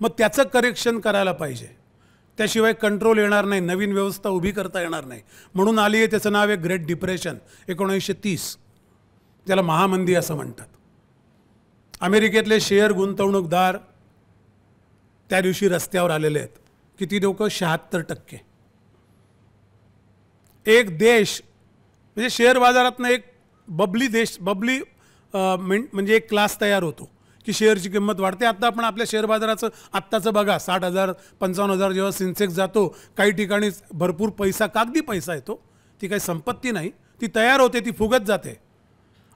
मग त्याचं करेक्शन करायला पाहिजे त्याशिवाय कंट्रोल येणार नाही नवीन व्यवस्था उभी करता येणार नाही म्हणून आली आहे त्याचं नाव आहे ग्रेट डिप्रेशन एकोणीसशे तीस त्याला महामंदी असं म्हणतात अमेरिकेतले शेअर गुंतवणूकदार त्या दिवशी रस्त्यावर आलेले आहेत किती लोकं शहात्तर टक्के एक देश म्हणजे शेअर बाजारातनं एक बबली देश बबली म्हणजे एक क्लास तयार होतो की शेअरची किंमत वाढते आत्ता आपण आपल्या शेअर बाजाराचं आत्ताचं बघा साठ हजार पंचावन्न हजार जेव्हा सिन्सेक्स जातो काही ठिकाणी भरपूर पैसा कागदी पैसा येतो ती काही संपत्ती नाही ती तयार होते ती फुगत जाते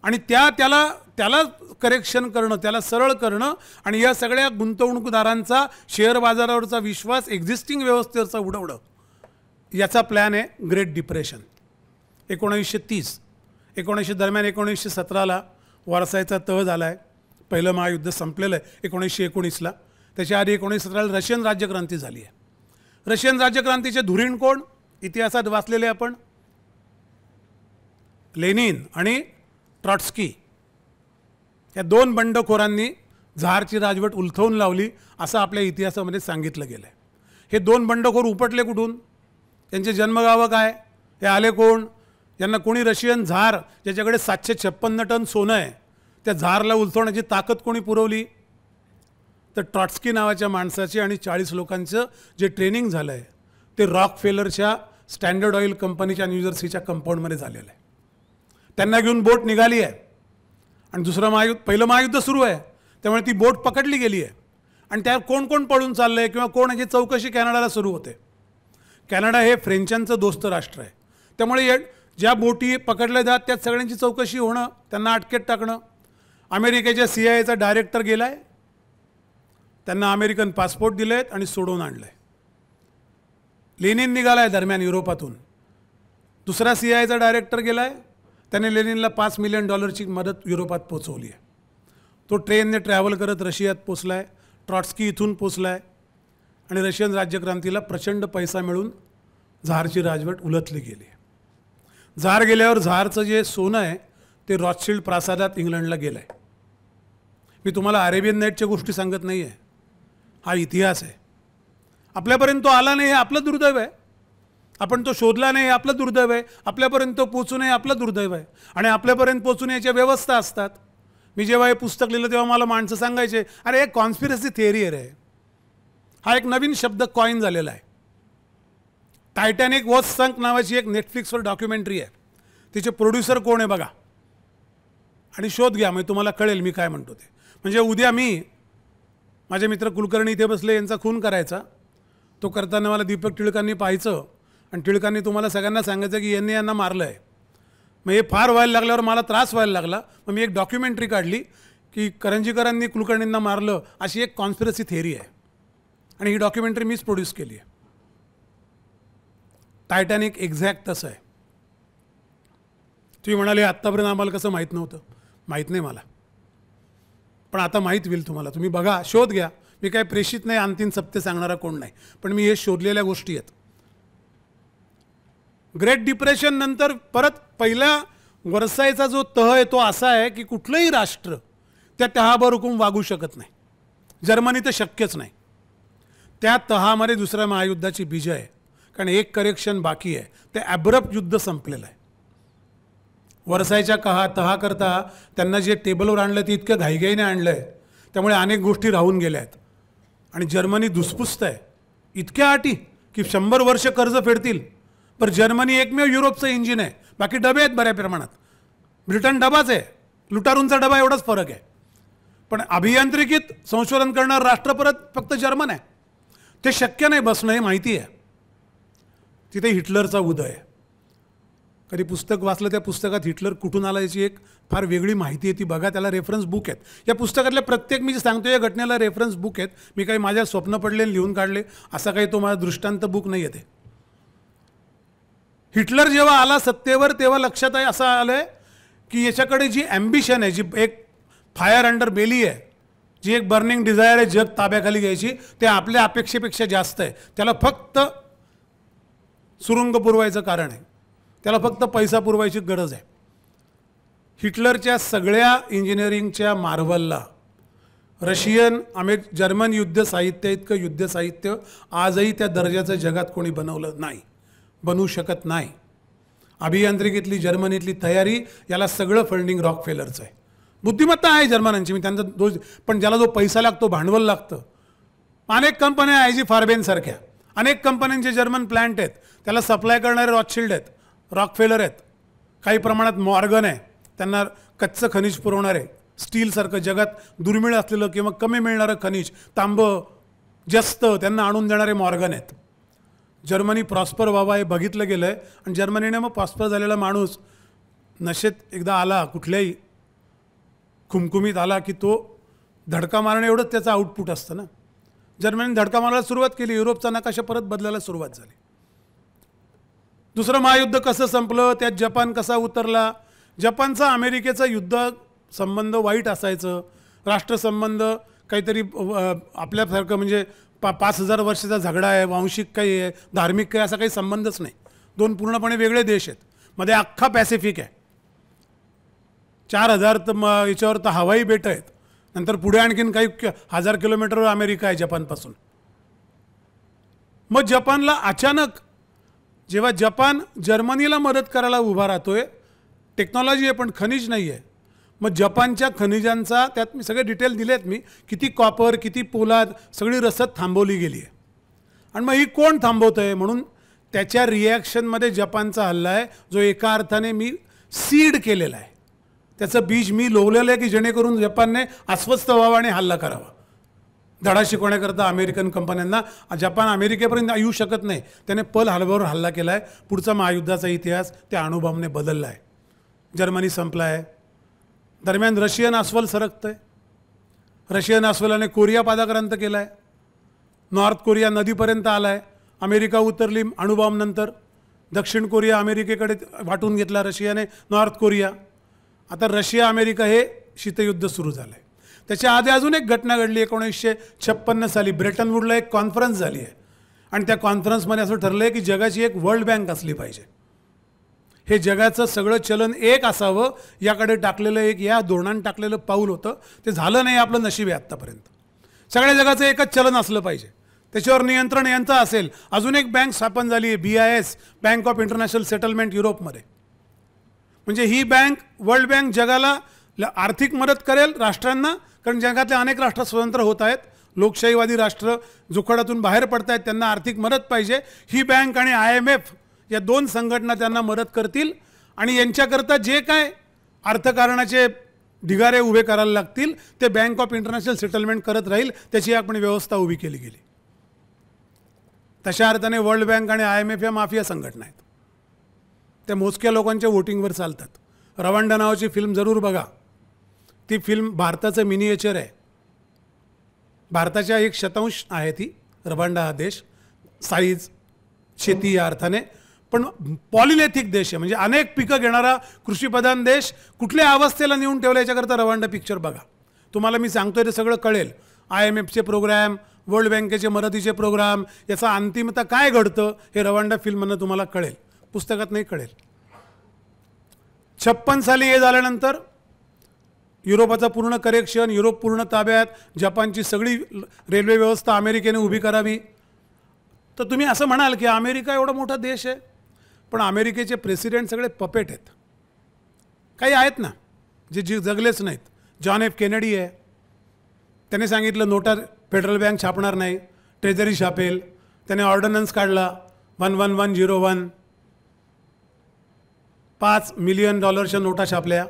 आणि त्या त्याला त्याला करेक्शन करणं त्याला सरळ करणं आणि या सगळ्या गुंतवणूकदारांचा शेअर बाजारावरचा विश्वास एक्झिस्टिंग व्यवस्थेवरचा उडवणं याचा प्लॅन आहे ग्रेट डिप्रेशन एकोणीसशे तीस एकोणीसशे दरम्यान एकोणीसशे सतराला वारसायचा तह झाला आहे पहिलं महायुद्ध संपलेलं आहे एकोणीसशे एकोणीसला त्याच्या आधी एकोणीसशे सतराला रशियन राज्यक्रांती झाली आहे रशियन राज्यक्रांतीचे धुरीण कोण इतिहासात वाचलेले आपण लेनिन आणि ट्रॉट्स्की या दोन बंडखोरांनी झारची राजवट उलथवून लावली असं आपल्या इतिहासामध्ये सांगितलं गेलं आहे हे दोन बंडखोर उपटले कुठून त्यांचे जन्मगावं काय हे आले कोण यांना कोणी रशियन झार ज्याच्याकडे सातशे छप्पन्न टन सोनं आहे त्या झारला उलथवण्याची ताकद कोणी पुरवली तर ट्रॉटस्की नावाच्या माणसाची आणि चाळीस लोकांचं जे ट्रेनिंग झालं आहे ते रॉक फेलरच्या स्टँडर्ड ऑइल कंपनीच्या न्यूजर्सीच्या कंपाऊंडमध्ये झालेलं आहे त्यांना घेऊन बोट निघाली आहे आणि दुसरं महायुद्ध पहिलं महायुद्ध सुरू आहे त्यामुळे ती बोट पकडली गेली आहे आणि त्यावर कोण कोण पळून चाललं आहे किंवा कोण याची चौकशी कॅनडाला सुरू होते कॅनडा हे फ्रेंचांचं दोस्त राष्ट्र आहे त्यामुळे ज्या बोटी पकडल्या जात त्यात सगळ्यांची चौकशी होणं त्यांना अटकेत टाकणं अमेरिकेच्या सी आय एचा डायरेक्टर गेला आहे त्यांना अमेरिकन पासपोर्ट दिले आहेत आणि सोडवून आणलं आहे लेनिन निघाला आहे दरम्यान युरोपातून दुसरा सी आयचा डायरेक्टर गेला आहे त्याने लेनिनला पाच मिलियन डॉलरची मदत युरोपात पोचवली आहे तो ट्रेनने ट्रॅव्हल करत रशियात पोचला आहे ट्रॉट्स्की इथून पोचला आहे आणि रशियन राज्यक्रांतीला प्रचंड पैसा मिळून झारची राजवट उलथली गेली झार गेल्यावर झारचं जे सोनं आहे ते रॉथशिल्ड प्रासादात इंग्लंडला गेलं आहे मी तुम्हाला अरेबियन नाईटच्या गोष्टी सांगत नाही आहे हा इतिहास आहे आपल्यापर्यंत तो आला नाही हे आपलं दुर्दैव आहे आपण तो शोधला नाही हे आपलं दुर्दैव आहे आपल्यापर्यंत तो पोचू नये आपलं दुर्दैव आहे आणि आपल्यापर्यंत नये याच्या व्यवस्था असतात मी जेव्हा हे पुस्तक लिहिलं तेव्हा मला माणसं सांगायचे अरे एक कॉन्स्पिरसी थिअरी रे हा एक नवीन शब्द कॉईन झालेला आहे टायटॅनिक वॉज संक नावाची एक नेटफ्लिक्सवर डॉक्युमेंटरी आहे तिचे प्रोड्युसर कोण आहे बघा आणि शोध घ्या म्हणजे तुम्हाला कळेल मी काय म्हणतो ते म्हणजे उद्या मी माझे मित्र कुलकर्णी इथे बसले यांचा खून करायचा तो करताना मला दीपक टिळकांनी पाहायचं आणि टिळकांनी तुम्हाला सगळ्यांना सांगायचं की यांनी यांना मारलं आहे मग हे फार व्हायला लागल्यावर मला त्रास व्हायला लागला मग मी एक डॉक्युमेंटरी काढली की करंजीकरांनी कुलकर्णींना मारलं अशी एक कॉन्स्पिरसी थेरी आहे आणि ही डॉक्युमेंटरी मीच प्रोड्यूस केली आहे टायटॅनिक एक्झॅक्ट तसं आहे तुम्ही म्हणाले आत्तापर्यंत आम्हाला कसं माहीत नव्हतं माहीत नाही मला पण आता माहीत होईल तुम्हाला तुम्ही बघा शोध घ्या मी काय प्रेषित नाही अंतिम सत्य सांगणारा कोण नाही पण मी हे शोधलेल्या गोष्टी आहेत ग्रेट डिप्रेशन नंतर परत पहिल्या वरसायचा जो तह आहे तो असा आहे की कुठलंही राष्ट्र त्या तहाबर हुकूम वागू शकत नाही जर्मनी तर शक्यच नाही त्या तहामध्ये दुसऱ्या महायुद्धाची बीज आहे कारण एक करेक्शन बाकी आहे ते ॲब्रप युद्ध संपलेलं आहे वरसायच्या कहा तहा करता त्यांना जे टेबलवर आणलं ते इतकं घाईघाईने आणलं आहे त्यामुळे अनेक गोष्टी राहून गेल्या आहेत आणि जर्मनी दुसपुस्त आहे इतक्या अटी की शंभर वर्ष कर्ज फेडतील पर जर्मनी एकमेव युरोपचं इंजिन आहे बाकी डबे आहेत बऱ्या प्रमाणात ब्रिटन डबाच आहे लुटारूंचा डबा एवढाच फरक आहे पण अभियांत्रिकीत संशोधन करणारं राष्ट्र परत फक्त जर्मन आहे ते शक्य नाही बसणं हे माहिती आहे तिथे हिटलरचा उदय आहे कधी पुस्तक वाचलं त्या पुस्तकात हिटलर कुठून आला याची एक फार वेगळी माहिती आहे ती बघा त्याला रेफरन्स बुक आहेत या पुस्तकातल्या प्रत्येक मी जे सांगतो या घटनेला रेफरन्स बुक आहेत मी काही माझ्या स्वप्न पडले लिहून काढले असा काही तो माझा दृष्टांत बुक नाही येते हिटलर जेव्हा आला सत्तेवर तेव्हा लक्षात आहे असं आलं आहे की याच्याकडे जी ॲम्बिशन आहे जी एक फायर अंडर बेली आहे जी एक बर्निंग डिझायर आहे जग ताब्याखाली घ्यायची ते आपल्या अपेक्षेपेक्षा जास्त आहे त्याला फक्त सुरुंग पुरवायचं कारण आहे त्याला फक्त पैसा पुरवायची गरज आहे हिटलरच्या सगळ्या इंजिनिअरिंगच्या मार्वलला रशियन अमे जर्मन युद्ध साहित्य इतकं युद्ध साहित्य आजही त्या दर्जाचं जगात कोणी बनवलं नाही बनवू शकत नाही अभियांत्रिकीतली जर्मनीतली तयारी याला सगळं फंडिंग रॉक फेलरचं आहे बुद्धिमत्ता आहे जर्मनांची मी त्यांचा दोष पण ज्याला जो पैसा लागतो भांडवल लागतं अनेक कंपन्या आय जी फार्बेनसारख्या अनेक कंपन्यांचे जर्मन प्लॅन्ट आहेत त्याला सप्लाय करणारे रॉकशिल्ड आहेत रॉकफेलर आहेत काही प्रमाणात मॉर्गन आहे त्यांना कच्चं खनिज पुरवणारे स्टीलसारखं जगात दुर्मिळ असलेलं किंवा कमी मिळणारं खनिज तांबं जस्त त्यांना आणून देणारे मॉर्गन आहेत जर्मनी प्रॉस्पर व्हावा हे बघितलं गेलं आहे आणि जर्मनीने मग प्रॉस्पर झालेला माणूस नशेत एकदा आला कुठल्याही खुमखुमीत आला की तो धडका मारणं एवढंच त्याचं आउटपुट असतं ना जर्मनीने धडका मारायला सुरुवात केली युरोपचा नकाशा परत बदलायला सुरुवात झाली दुसरं महायुद्ध कसं संपलं त्यात जपान कसा उतरला जपानचा अमेरिकेचा युद्ध संबंध वाईट असायचं राष्ट्रसंबंध काहीतरी आपल्यासारखं म्हणजे पा पाच हजार वर्षाचा झगडा आहे वांशिक काही आहे धार्मिक काही असा काही संबंधच नाही दोन पूर्णपणे वेगळे देश आहेत मध्ये अख्खा पॅसिफिक आहे चार हजार तर मग याच्यावर तर हवाई बेट आहेत नंतर पुढे आणखीन काही हजार किलोमीटरवर अमेरिका आहे जपानपासून मग जपानला अचानक जेव्हा जपान जर्मनीला मदत करायला उभा राहतोय टेक्नॉलॉजी आहे पण खनिज नाही आहे मग जपानच्या खनिजांचा त्यात मी सगळे डिटेल दिले आहेत मी किती कॉपर किती पोलाद सगळी रसद थांबवली गेली आहे आणि मग ही कोण थांबवतं आहे म्हणून त्याच्या रिॲक्शनमध्ये जपानचा हल्ला आहे जो एका अर्थाने मी सीड केलेला आहे त्याचं बीज मी लोवलेलं आहे की जेणेकरून जपानने अस्वस्थ व्हावं आणि हल्ला करावा धडा शिकवण्याकरता अमेरिकन कंपन्यांना जपान अमेरिकेपर्यंत येऊ शकत नाही त्याने पल हल्ल्यावर हल्ला केला आहे पुढचा महायुद्धाचा इतिहास त्या अनुभवने बदलला आहे जर्मनी संपला आहे दरम्यान रशियन अस्वल सरकतं आहे रशियन अस्वलाने कोरिया पादाक्रांत केला आहे नॉर्थ कोरिया नदीपर्यंत आला आहे अमेरिका उतरली अणुबॉमनंतर दक्षिण कोरिया अमेरिकेकडे वाटून घेतला रशियाने नॉर्थ कोरिया आता रशिया अमेरिका हे शीतयुद्ध सुरू झालं आहे त्याच्या आधी अजून एक घटना घडली एकोणीसशे छप्पन्न साली ब्रिटनवूडला एक कॉन्फरन्स झाली आहे आणि त्या कॉन्फरन्समध्ये असं ठरलं आहे की जगाची एक वर्ल्ड बँक असली पाहिजे हे जगाचं सगळं चलन एक असावं याकडे टाकलेलं एक या धोरणानं टाकलेलं पाऊल होतं ते झालं नाही आपलं नशीब आहे आत्तापर्यंत सगळ्या जगाचं एकच चलन असलं पाहिजे त्याच्यावर नियंत्रण यांचं असेल अजून एक बँक स्थापन झाली आहे B I S bank of international settlement युरोपमध्ये म्हणजे ही बँक वर्ल्ड बँक जगाला आर्थिक मदत करेल राष्ट्रांना कारण जगातले अनेक राष्ट्र स्वतंत्र होत आहेत लोकशाहीवादी राष्ट्र जुखडातून बाहेर पडत आहेत त्यांना आर्थिक मदत पाहिजे ही बँक आणि आय एम एफ या दोन संघटना त्यांना मदत करतील आणि यांच्याकरता जे काय अर्थकारणाचे ढिगारे उभे करायला लागतील ते बँक ऑफ इंटरनॅशनल सेटलमेंट करत राहील त्याची आपण व्यवस्था उभी केली गेली तशा अर्थाने वर्ल्ड बँक आणि आय एम एफ या माफिया संघटना आहेत त्या मोजक्या लोकांच्या वोटिंगवर चालतात रवांडा नावाची फिल्म जरूर बघा ती फिल्म भारताचं मिनिएचर आहे भारताच्या एक शतांश आहे ती रवांडा हा देश साईज शेती या अर्थाने पण पॉलिलेथिक देश आहे म्हणजे अनेक पिकं घेणारा कृषीप्रधान देश कुठल्या अवस्थेला नेऊन ठेवला याच्याकरता रवांडा पिक्चर बघा तुम्हाला मी सांगतोय ते सगळं कळेल आय एम एफचे प्रोग्राम वर्ल्ड बँकेचे मदतीचे प्रोग्राम याचा अंतिमता काय घडतं हे रवांडा फिल्मनं तुम्हाला कळेल पुस्तकात नाही कळेल छप्पन साली हे झाल्यानंतर युरोपाचा पूर्ण करेक्शन युरोप पूर्ण ताब्यात जपानची सगळी रेल्वे व्यवस्था अमेरिकेने उभी करावी तर तुम्ही असं म्हणाल की अमेरिका एवढा मोठा देश आहे पण अमेरिकेचे प्रेसिडेंट सगळे पपेट आहेत काही आहेत ना जे जी जगलेच नाहीत जॉन एफ केनेडी आहे त्याने सांगितलं नोटा फेडरल बँक छापणार नाही ट्रेझरी छापेल त्याने ऑर्डनन्स काढला one one one zero one पाच मिलियन डॉलरच्या नोटा छापल्या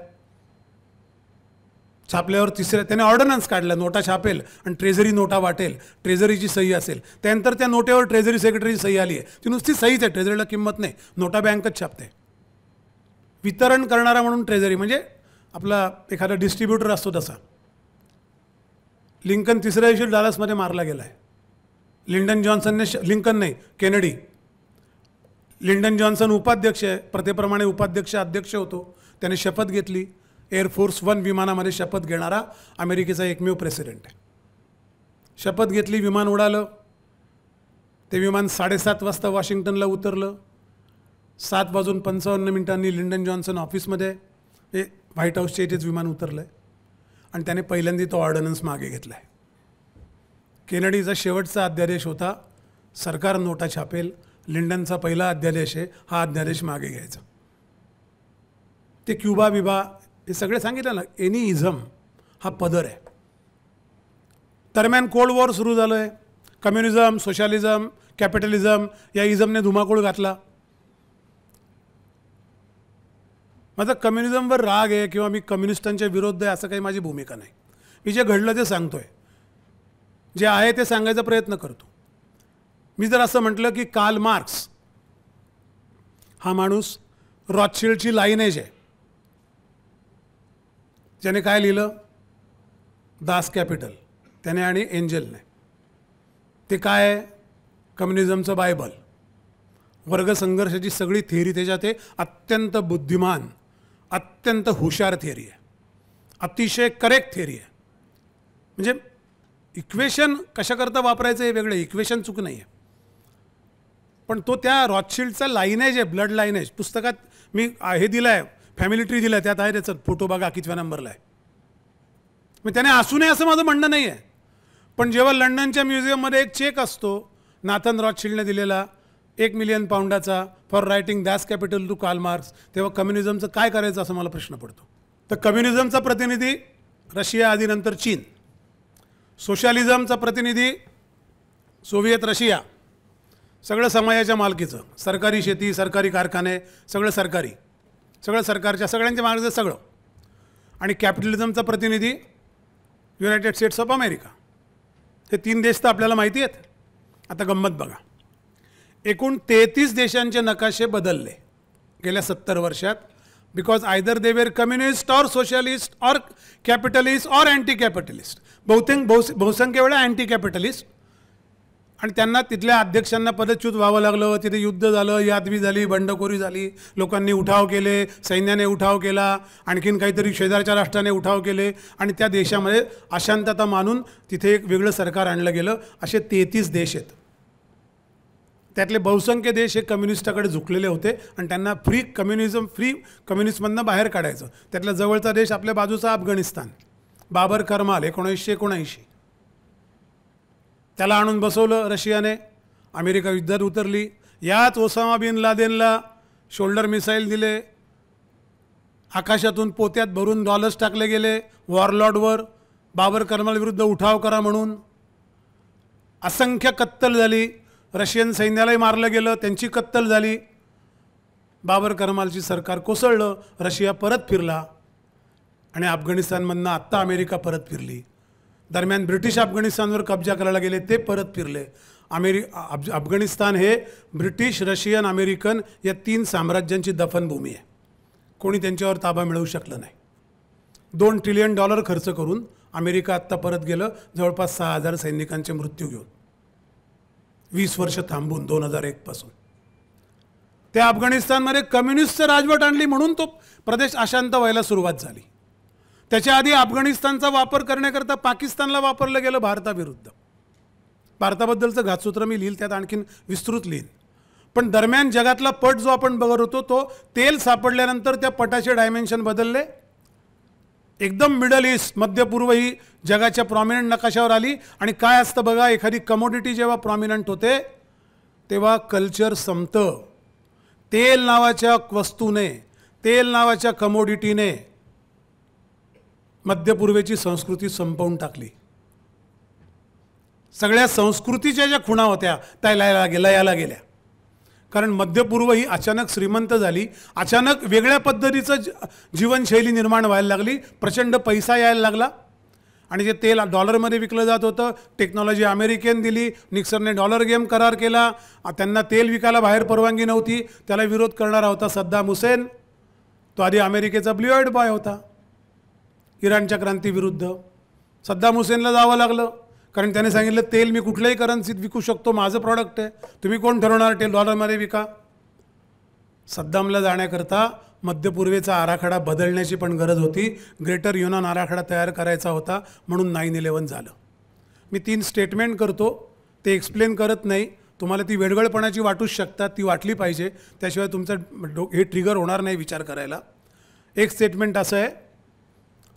छापल्यावर तिसऱ्या त्याने ऑर्डनन्स काढला नोटा छापेल आणि ट्रेझरी नोटा वाटेल ट्रेझरीची सही असेल त्यानंतर त्या नोटेवर ट्रेझरी सेक्रेटरीची सही आली आहे ती नुसती सहीच आहे ट्रेझरीला किंमत नाही नोटा बँकच छापते वितरण करणारा म्हणून ट्रेझरी म्हणजे आपला एखादा डिस्ट्रीब्युटर असतो तसा लिंकन तिसऱ्या दिवशी डालसमध्ये मारला गेला आहे लिंडन जॉन्सनने लिंकन नाही केनडी लिंडन जॉन्सन उपाध्यक्ष आहे प्रथेप्रमाणे उपाध्यक्ष अध्यक्ष होतो त्याने शपथ घेतली एअरफोर्स वन विमानामध्ये शपथ घेणारा अमेरिकेचा एकमेव प्रेसिडेंट आहे शपथ घेतली विमान उडालं ते विमान साडेसात वाजता वॉशिंग्टनला उतरलं सात वाजून पंचावन्न मिनिटांनी लिंडन जॉन्सन ऑफिसमध्ये हे व्हाईट हाऊसचे इथेच विमान उतरलं आहे आणि त्याने पहिल्यांदा तो ऑर्डनन्स मागे घेतला आहे केनडीचा शेवटचा अध्यादेश होता सरकार नोटा छापेल लिंडनचा पहिला अध्यादेश आहे हा अध्यादेश मागे घ्यायचा ते क्युबा बिबा हे सगळे सांगितलं ना एनी इझम हा पदर आहे दरम्यान कोल्ड वॉर सुरू झालं आहे कम्युनिझम सोशालिझम कॅपिटलिझम या इझमने धुमाकूळ घातला माझा कम्युनिझमवर राग आहे किंवा मी कम्युनिस्टांच्या विरोध आहे असं काही माझी भूमिका नाही मी जे घडलं ते सांगतोय जे आहे ते सांगायचा प्रयत्न करतो मी जर असं म्हटलं की काल मार्क्स हा माणूस रॉथशिल्डची लाईनेज आहे ज्याने काय लिहिलं दास कॅपिटल त्याने आणि एंजलने ते काय आहे कम्युनिझमचं बायबल वर्गसंघर्षाची सगळी थेअरी त्याच्यात ते अत्यंत बुद्धिमान अत्यंत हुशार थेअरी आहे अतिशय करेक्ट थेअरी आहे म्हणजे इक्वेशन कशाकरता वापरायचं हे वेगळं इक्वेशन चूक नाही आहे पण तो त्या रॉथशिल्डचा लाईनेज आहे ब्लड लाईनेज पुस्तकात मी हे दिलं आहे फॅमिली ट्री दिलं आहे त्यात आहे त्याचा फोटो बघा कितव्या नंबरला आहे मग त्याने असू नये असं माझं म्हणणं नाही आहे पण जेव्हा लंडनच्या म्युझियममध्ये एक चेक असतो नाथन रॉथशिल्डने दिलेला एक मिलियन पाऊंडाचा for writing Das Kapital to Karl Marx तेव्हा कम्युनिझमचं काय करायचं असं मला प्रश्न पडतो तर कम्युनिझमचा प्रतिनिधी रशिया आधीनंतर चीन सोशालिझमचा प्रतिनिधी सोव्हिएत रशिया सगळं समाजाच्या मालकीचं सरकारी शेती सरकारी कारखाने सगळं सरकारी सगळं सरकारच्या सगळ्यांच्या मालकीचं सगळं आणि कॅपिटलिझमचा प्रतिनिधी युनायटेड स्टेट्स ऑफ अमेरिका हे तीन देश तर आपल्याला माहिती आहेत आता गंमत बघा एकूण तेहतीस देशांचे नकाशे बदलले गेल्या सत्तर वर्षात because either they were communist or socialist or capitalist or anti capitalist बहुतेक बहुस बहुसंख्य वेळा अँटी कॅपिटलिस्ट आणि त्यांना तिथल्या अध्यक्षांना पदच्युत व्हावं लागलं तिथे युद्ध झालं यादवी झाली बंडखोरी झाली लोकांनी उठाव केले सैन्याने उठाव केला आणखीन काहीतरी शेजारच्या राष्ट्राने उठाव केले आणि त्या देशामध्ये अशांतता मानून तिथे एक वेगळं सरकार आणलं गेलं असे तेहतीस देश आहेत त्यातले बहुसंख्य देश हे कम्युनिस्टाकडे झुकलेले होते आणि त्यांना फ्री कम्युनिझम फ्री कम्युनिस्टमधनं बाहेर काढायचं त्यातला जवळचा देश आपल्या बाजूचा अफगाणिस्तान बाबर करमाल एकोणीसशे एकोणऐंशी त्याला आणून बसवलं रशियाने अमेरिका युद्धात उतरली याच ओसामा बिन लादेनला शोल्डर मिसाईल दिले आकाशातून पोत्यात भरून डॉलर्स टाकले गेले वॉरलॉर्डवर बाबर करमलविरुद्ध उठाव करा म्हणून असंख्य कत्तल झाली रशियन सैन्यालाही मारलं गेलं त्यांची कत्तल झाली बाबर करमालची सरकार कोसळलं रशिया परत फिरला आणि अफगाणिस्तानमधनं आत्ता अमेरिका परत फिरली दरम्यान ब्रिटिश अफगाणिस्तानवर कब्जा करायला गेले ते परत फिरले अमेरि अफगाणिस्तान हे ब्रिटिश रशियन अमेरिकन या तीन साम्राज्यांची दफनभूमी आहे कोणी त्यांच्यावर ताबा मिळवू शकलं नाही दोन ट्रिलियन डॉलर खर्च करून अमेरिका आत्ता परत गेलं जवळपास सहा हजार सैनिकांचे मृत्यू घेऊन वीस वर्ष थांबून दोन हजार एकपासून त्या अफगाणिस्तानमध्ये कम्युनिस्टचं राजवट आणली म्हणून तो प्रदेश अशांत व्हायला सुरुवात झाली त्याच्या आधी अफगाणिस्तानचा वापर करण्याकरता पाकिस्तानला वापरलं गेलं भारताविरुद्ध भारताबद्दलचं घातसूत्र मी लिहिल त्यात आणखीन विस्तृत लिहिन पण दरम्यान जगातला पट जो आपण बघत होतो तो तेल सापडल्यानंतर त्या पटाचे डायमेन्शन बदलले एकदम मिडल ईस्ट मध्य ही जगाच्या प्रॉमिनंट नकाशावर आली आणि काय असतं बघा एखादी कमोडिटी जेव्हा प्रॉमिनंट होते तेव्हा कल्चर संपतं तेल नावाच्या वस्तूने तेल नावाच्या कमोडिटीने मध्यपूर्वेची संस्कृती संपवून टाकली सगळ्या संस्कृतीच्या ज्या खुणा होत्या त्या लयाला गेल्या यायला गेल्या कारण मध्यपूर्व ही अचानक श्रीमंत झाली अचानक वेगळ्या पद्धतीचं जीवनशैली निर्माण व्हायला लागली प्रचंड पैसा यायला लागला आणि जे तेल डॉलरमध्ये विकलं जात होतं टेक्नॉलॉजी अमेरिकेन दिली निक्सरने डॉलर गेम करार केला त्यांना तेल विकायला बाहेर परवानगी नव्हती त्याला विरोध करणारा होता सद्दाम हुसेन तो आधी अमेरिकेचा ब्ल्युएड बॉय होता इराणच्या क्रांतीविरुद्ध सद्दाम हुसेनला जावं लागलं कारण त्याने सांगितलं तेल मी कुठल्याही करन्सीत विकू शकतो माझं प्रॉडक्ट आहे तुम्ही कोण ठरवणार तेल डॉलरमध्ये विका सद्दामला जाण्याकरता मध्यपूर्वेचा आराखडा बदलण्याची पण गरज होती ग्रेटर युनान आराखडा तयार करायचा होता म्हणून नाईन इलेवन झालं मी तीन स्टेटमेंट करतो ते एक्सप्लेन करत नाही तुम्हाला ती वेडगळपणाची वाटूच शकतात ती वाटली पाहिजे त्याशिवाय तुमचं डो हे ट्रिगर होणार नाही विचार करायला एक स्टेटमेंट असं आहे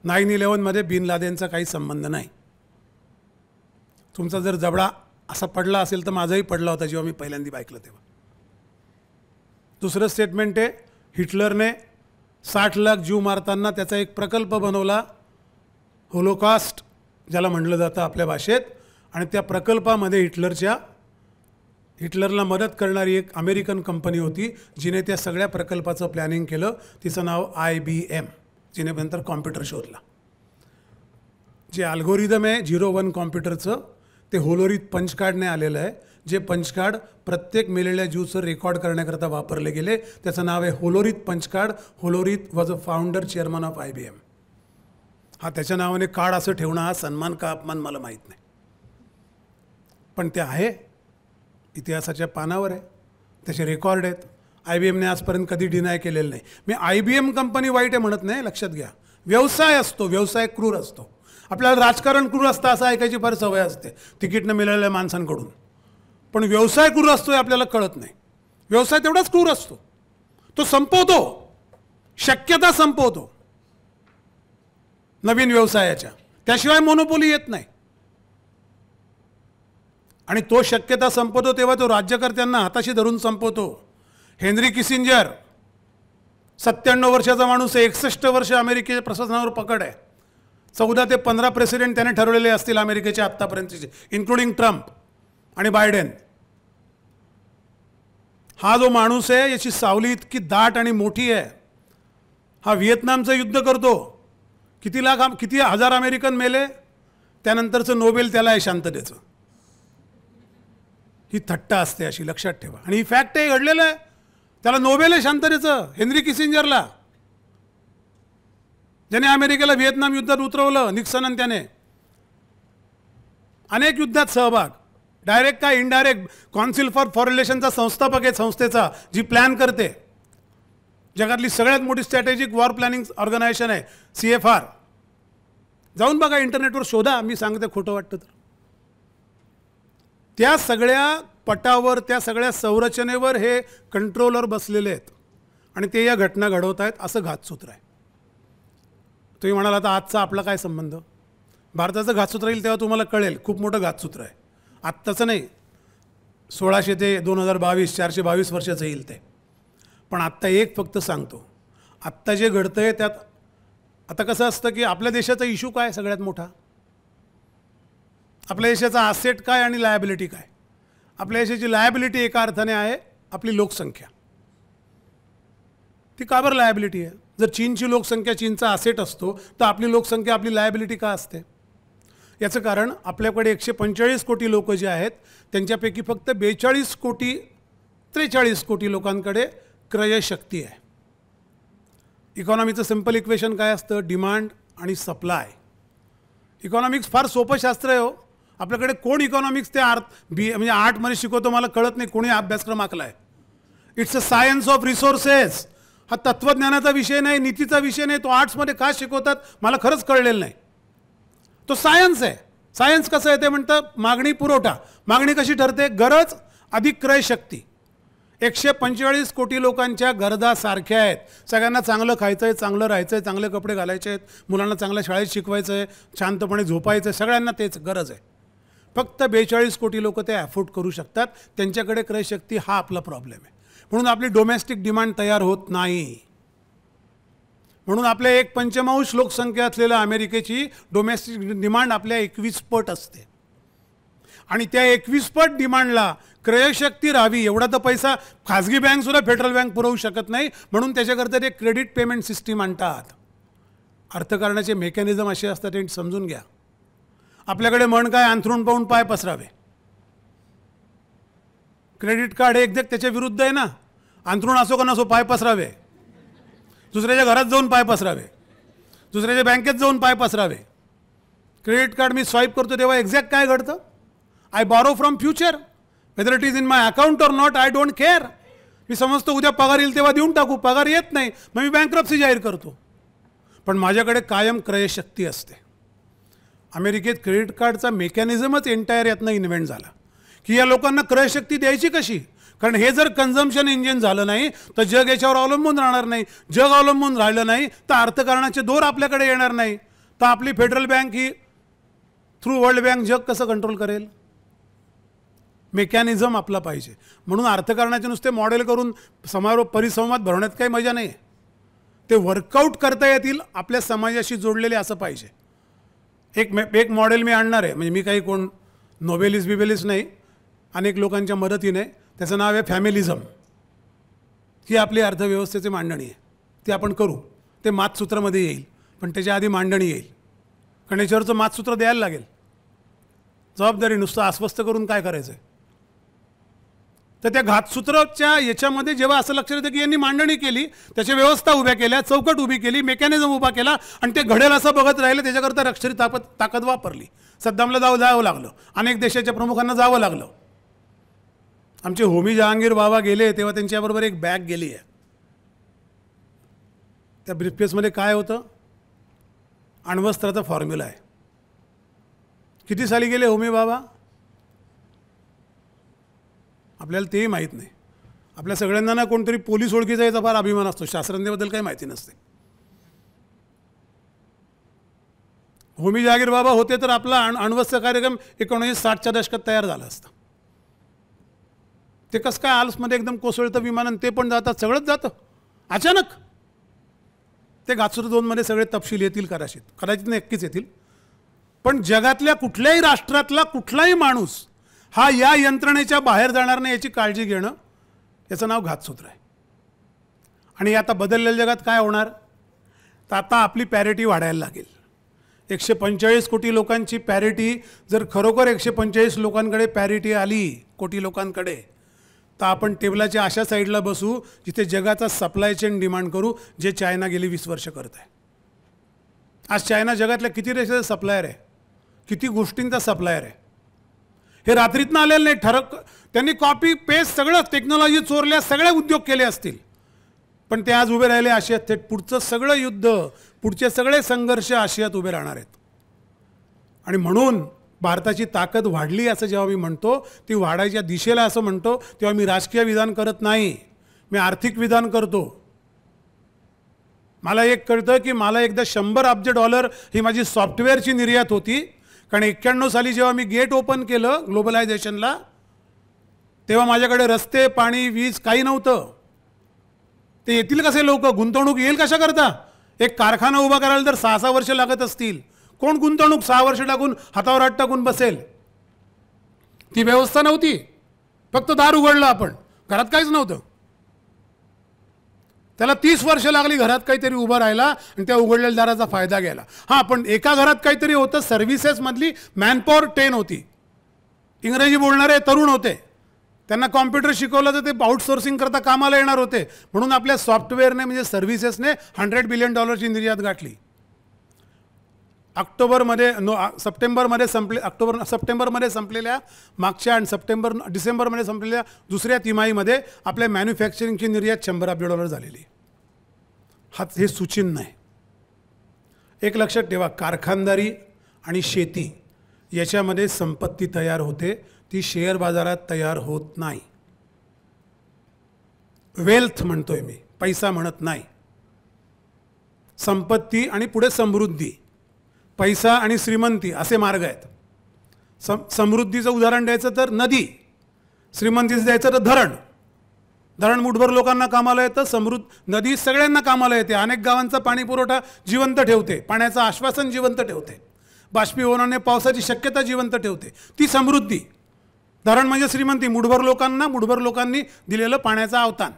नाईन इलेवनमध्ये बिन लादेनचा काही संबंध नाही तुमचा जर जबडा असा पडला असेल तर माझाही पडला होता जेव्हा मी पहिल्यांदा ऐकलं तेव्हा दुसरं स्टेटमेंट आहे हिटलरने साठ लाख जीव मारताना त्याचा एक प्रकल्प बनवला होलोकास्ट ज्याला म्हटलं जातं आपल्या भाषेत आणि त्या प्रकल्पामध्ये हिटलरच्या हिटलरला मदत करणारी एक अमेरिकन कंपनी होती जिने त्या सगळ्या प्रकल्पाचं प्लॅनिंग केलं तिचं नाव आय बी एम जिने नंतर कॉम्प्युटर शोधला जे अल्गोरिदम आहे झिरो वन कॉम्प्युटरचं ते होलोरीत पंचकार्डने आलेलं आहे जे पंचकार्ड प्रत्येक मेलेल्या ज्यूचं रेकॉर्ड करण्याकरता वापरले गेले त्याचं नाव आहे Hollerith punch card Hollerith was a founder chairman of I B M हा त्याच्या नावाने कार्ड असं ठेवणं हा सन्मान का अपमान मला माहीत नाही पण ते आहे इतिहासाच्या पानावर आहे त्याचे रेकॉर्ड आहेत आय बी एमने आजपर्यंत कधी डिनाय केलेलं नाही मी आय बी एम कंपनी वाईट आहे म्हणत नाही लक्षात घ्या व्यवसाय असतो व्यवसाय क्रूर असतो आपल्याला राजकारण क्रूर असतं असं ऐकायची फार सवय असते तिकीटनं मिळालेल्या माणसांकडून पण व्यवसाय क्रूर असतो हे आपल्याला कळत नाही व्यवसाय तेवढाच क्रूर असतो तो संपवतो शक्यता संपवतो नवीन व्यवसायाच्या त्याशिवाय मोनोपोली येत नाही आणि तो शक्यता संपवतो तेव्हा तो राज्यकर्त्यांना हाताशी धरून संपवतो हेनरी किसिंजर सत्त्याण्णव वर्षाचा माणूस आहे एकसष्ट वर्ष अमेरिकेच्या प्रशासनावर पकड आहे चौदा ते पंधरा प्रेसिडेंट त्याने ठरवलेले असतील अमेरिकेचे आत्तापर्यंतचे इन्क्लुडिंग ट्रम्प आणि बायडेन हा जो माणूस आहे याची सावली इतकी दाट आणि मोठी आहे हा व्हिएतनामचं युद्ध करतो किती लाख किती हजार अमेरिकन मेले त्यानंतरचं नोबेल त्याला आहे शांततेचं ही थट्टा असते अशी लक्षात ठेवा आणि ही फॅक्ट हे घडलेलं आहे त्याला नोबेल आहे शांततेचं हेनरी किसिंजरला ज्याने अमेरिकेला व्हिएतनाम युद्धात उतरवलं निक्सन आणि त्याने अनेक युद्धात सहभाग डायरेक्ट का इनडायरेक्ट कॉन्सिल फॉर फॉरेन रिलेशनचा संस्थापक आहे संस्थेचा जी प्लॅन करते जगातली सगळ्यात मोठी स्ट्रॅटेजिक वॉर प्लॅनिंग ऑर्गनायझेशन आहे सी एफ आर जाऊन बघा इंटरनेटवर शोधा मी सांगते खोटं वाटतं तर त्या सगळ्या पटावर त्या सगळ्या संरचनेवर हे कंट्रोलर बसलेले आहेत आणि ते या घटना घडवत आहेत असं घातसूत्र आहे तुम्ही म्हणाल आता आजचा आपला काय संबंध भारताचं घातसूत्र येईल तेव्हा तुम्हाला कळेल खूप मोठं घातसूत्र आहे आत्ताचं नाही सोळाशे ते दोन हजार बावीस चारशे बावीस वर्षाचं येईल ते पण आत्ता एक फक्त सांगतो आत्ता जे घडतं आहे त्यात आता कसं असतं की आपल्या देशाचा इशू काय सगळ्यात मोठा आपल्या देशाचा आसेट काय आणि लायबिलिटी काय आपल्या देशाची लायबिलिटी एका अर्थाने आहे आपली लोकसंख्या ती का बरं लायबिलिटी आहे जर चीनची लोकसंख्या चीनचा असेट असतो तर आपली लोकसंख्या आपली लायबिलिटी का असते याचं कारण आपल्याकडे एकशे पंचेचाळीस कोटी लोक जे आहेत त्यांच्यापैकी फक्त बेचाळीस कोटी त्रेचाळीस कोटी लोकांकडे क्रयशक्ती आहे इकॉनॉमीचं सिम्पल इक्वेशन काय असतं डिमांड आणि सप्लाय इकॉनॉमिक्स फार सोपं शास्त्र आहे हो आपल्याकडे कोण इकॉनॉमिक्स ते आर्थ बी म्हणजे आर्टमध्ये शिकवतो मला कळत नाही कोणी अभ्यासक्रम आखला आहे it's a science of resources हा तत्वज्ञानाचा विषय नाही नीतीचा विषय नाही तो आर्ट्समध्ये का शिकवतात मला खरंच कळलेलं नाही तो सायन्स आहे सायन्स कसं आहे ते म्हणतं मागणी पुरवठा मागणी कशी ठरते गरज अधिक क्रय शक्ती एकशे पंचेचाळीस कोटी लोकांच्या गरजा सारख्या आहेत सगळ्यांना चांगलं खायचं आहे चांगलं राहायचं आहे चांगले कपडे घालायचे आहेत मुलांना चांगल्या शाळेत शिकवायचं आहे शांतपणे झोपायचं आहे सगळ्यांना तेच गरज आहे फक्त बेचाळीस कोटी लोक ते अफोर्ड करू शकतात त्यांच्याकडे क्रयशक्ती हा आपला प्रॉब्लेम आहे म्हणून आपली डोमेस्टिक डिमांड तयार होत नाही म्हणून आपल्या एक पंचमांश लोकसंख्या असलेल्या अमेरिकेची डोमेस्टिक डिमांड आपल्या एकवीस पट असते आणि त्या एकवीस पट डिमांडला क्रयशक्ती राहावी एवढा तर पैसा खाजगी बँकसुद्धा फेडरल बँक पुरवू शकत नाही म्हणून त्याच्याकरता ते क्रेडिट पेमेंट सिस्टीम आणतात अर्थकारणाचे मेकॅनिझम असे असतात ते समजून घ्या आपल्याकडे म्हण काय अंथरूण पाहून पाय पसरावे क्रेडिट कार्ड हे देख त्याच्या विरुद्ध आहे ना अंथरूण असो का नसो पाय पसरावे दुसऱ्याच्या घरात जाऊन पाय पसरावे दुसऱ्याच्या बँकेत जाऊन पाय पसरावे क्रेडिट कार्ड मी स्वाईप करतो तेव्हा एक्झॅक्ट काय घडतं I borrow from future whether it is in my account or not I don't care मी समजतो उद्या पगार येईल तेव्हा देऊन टाकू पगार येत नाही मग मी बँक्रप्सी जाहीर करतो पण माझ्याकडे कायम क्रयशक्ती असते अमेरिकेत क्रेडिट कार्डचा मेकॅनिझमच एंटायर यातनं इन्व्हेंट झाला की या लोकांना क्रयशक्ती द्यायची कशी कारण हे जर कन्झम्पशन इंजिन झालं नाही तर जग याच्यावर अवलंबून राहणार नाही जग अवलंबून राहिलं नाही तर अर्थकारणाचे दोर आपल्याकडे येणार नाही तर आपली फेडरल बँक ही थ्रू वर्ल्ड बँक जग कसं कंट्रोल करेल मेकॅनिझम आपला पाहिजे म्हणून अर्थकारणाचे नुसते मॉडेल करून समारोप परिसंवाद भरवण्यात काही मजा नाही ते वर्कआउट करता येतील आपल्या समाजाशी जोडलेले असं पाहिजे एक एक मॉडेल मी आणणार आहे म्हणजे मी काही कोण नोबेलिस्ट बिबेलिस नाही अनेक लोकांच्या मदतीने त्याचं नाव आहे फॅमिलिझम ही आपली अर्थव्यवस्थेची मांडणी आहे ती आपण करू ते मातसूत्रामध्ये येईल पण त्याच्या आधी मांडणी येईल कारण याच्यावरचं मातसूत्र द्यायला लागेल जबाबदारी नुसतं अस्वस्थ करून काय करायचं आहे तर त्या घातसूत्रच्या याच्यामध्ये जेव्हा असं लक्षात येतं की यांनी मांडणी केली त्याच्या व्यवस्था उभ्या केल्या चौकट उभी केली मेकॅनिझम उभा केला आणि ते घडेल असं बघत राहिलं त्याच्याकरता रक्षरी ताकद ताकद वापरली सद्दामला जावं जावं लागलं अनेक देशाच्या प्रमुखांना जावं लागलं आमचे होमी जहांगीर बाबा गेले तेव्हा त्यांच्याबरोबर एक बॅग गेली आहे त्या ब्रिफकेसमध्ये काय होतं अण्वस्त्राचा फॉर्म्युला आहे किती साली गेले होमी बाबा आपल्याला तेही माहीत नाही आपल्या सगळ्यांना ना कोणतरी पोलीस ओळखीचा याचा फार अभिमान असतो शास्त्रज्ञाबद्दल काही माहिती नसते होमी जागीर बाबा होते तर आपला अण अण्वस्त्र कार्यक्रम एकोणीसशे साठच्या दशकात तयार झाला असता ते कसं काय आल्समध्ये एकदम कोसळतं विमानन ते पण जातात सगळंच जातं अचानक ते दोन दोनमध्ये सगळे तपशील येतील कदाचित कदाचित नक्कीच येतील पण जगातल्या कुठल्याही राष्ट्रातला कुठलाही माणूस हा या यंत्रणेच्या बाहेर जाणार नाही याची काळजी घेणं याचं नाव घातसूत्र आहे आणि आता बदललेल्या जगात काय होणार तर आता आपली पॅरिटी वाढायला लागेल एकशे पंचेचाळीस कोटी लोकांची पॅरिटी जर खरोखर एकशे पंचेचाळीस लोकांकडे पॅरिटी आली कोटी लोकांकडे तर आपण टेबलाच्या अशा साईडला बसू जिथे जगाचा सप्लाय चेन डिमांड करू जे चायना गेली वीस वर्ष करत आहे आज चायना जगातल्या किती देशाचा सप्लायर आहे किती गोष्टींचा सप्लायर आहे हे रात्रीतनं आलेलं नाही ठरक त्यांनी कॉपी पेस्ट सगळं टेक्नॉलॉजी चोरल्या सगळे उद्योग केले असतील पण ते आज उभे राहिले आशियात थेट पुढचं सगळं युद्ध पुढचे सगळे संघर्ष आशियात उभे राहणार आहेत आणि म्हणून भारताची ताकद वाढली असं जेव्हा मी म्हणतो ती वाढायच्या दिशेला असं म्हणतो तेव्हा मी राजकीय विधान करत नाही मी आर्थिक विधान करतो मला एक कळतं की मला एकदा शंभर अब्ज डॉलर ही माझी सॉफ्टवेअरची निर्यात होती कारण एक्क्याण्णव साली जेव्हा मी गेट ओपन केलं ग्लोबलायझेशनला तेव्हा माझ्याकडे रस्ते पाणी वीज काही नव्हतं ते येतील कसे लोक गुंतवणूक येईल कशा करता एक कारखाना उभा करायला तर सहा सहा वर्ष लागत असतील कोण गुंतवणूक सहा वर्ष टाकून हातावर हात टाकून बसेल ती व्यवस्था नव्हती फक्त दार उघडलं आपण घरात काहीच नव्हतं त्याला तीस वर्ष लागली घरात काहीतरी उभं राहिला आणि त्या उघडलेल्या दाराचा फायदा घ्यायला हां पण एका घरात काहीतरी होतं सर्व्हिसेसमधली मॅनपॉवर टेन होती इंग्रजी बोलणारे तरुण होते त्यांना कॉम्प्युटर शिकवलं तर ते आउटसोर्सिंग करता कामाला येणार होते म्हणून आपल्या सॉफ्टवेअरने म्हणजे सर्व्हिसेसने हंड्रेड बिलियन डॉलरची निर्यात गाठली ऑक्टोबरमध्ये नो सप्टेंबरमध्ये संपले ऑक्टोबर सप्टेंबरमध्ये संपलेल्या मागच्या आणि सप्टेंबर डिसेंबरमध्ये संपलेल्या दुसऱ्या तिमाहीमध्ये आपल्या मॅन्युफॅक्चरिंगची निर्यात शंभर अब्ज डॉलर झालेली हा हे सूचिन नाही एक लक्षात ठेवा कारखानदारी आणि शेती याच्यामध्ये संपत्ती तयार होते ती शेअर बाजारात तयार होत नाही वेल्थ म्हणतोय मी पैसा म्हणत नाही संपत्ती आणि पुढे समृद्धी पैसा आणि श्रीमंती असे मार्ग आहेत सम समृद्धीचं उदाहरण द्यायचं तर नदी श्रीमंतीचं द्यायचं तर धरण धरण मुठभर लोकांना कामाला येतं समृद्ध नदी सगळ्यांना कामाला येते अनेक गावांचा पाणी पुरवठा जिवंत ठेवते पाण्याचं आश्वासन जिवंत ठेवते बाष्पीभवनाने पावसाची शक्यता जिवंत ठेवते ती समृद्धी धरण म्हणजे श्रीमंती मुठभर लोकांना मुठभर लोकांनी दिलेलं पाण्याचं अवतान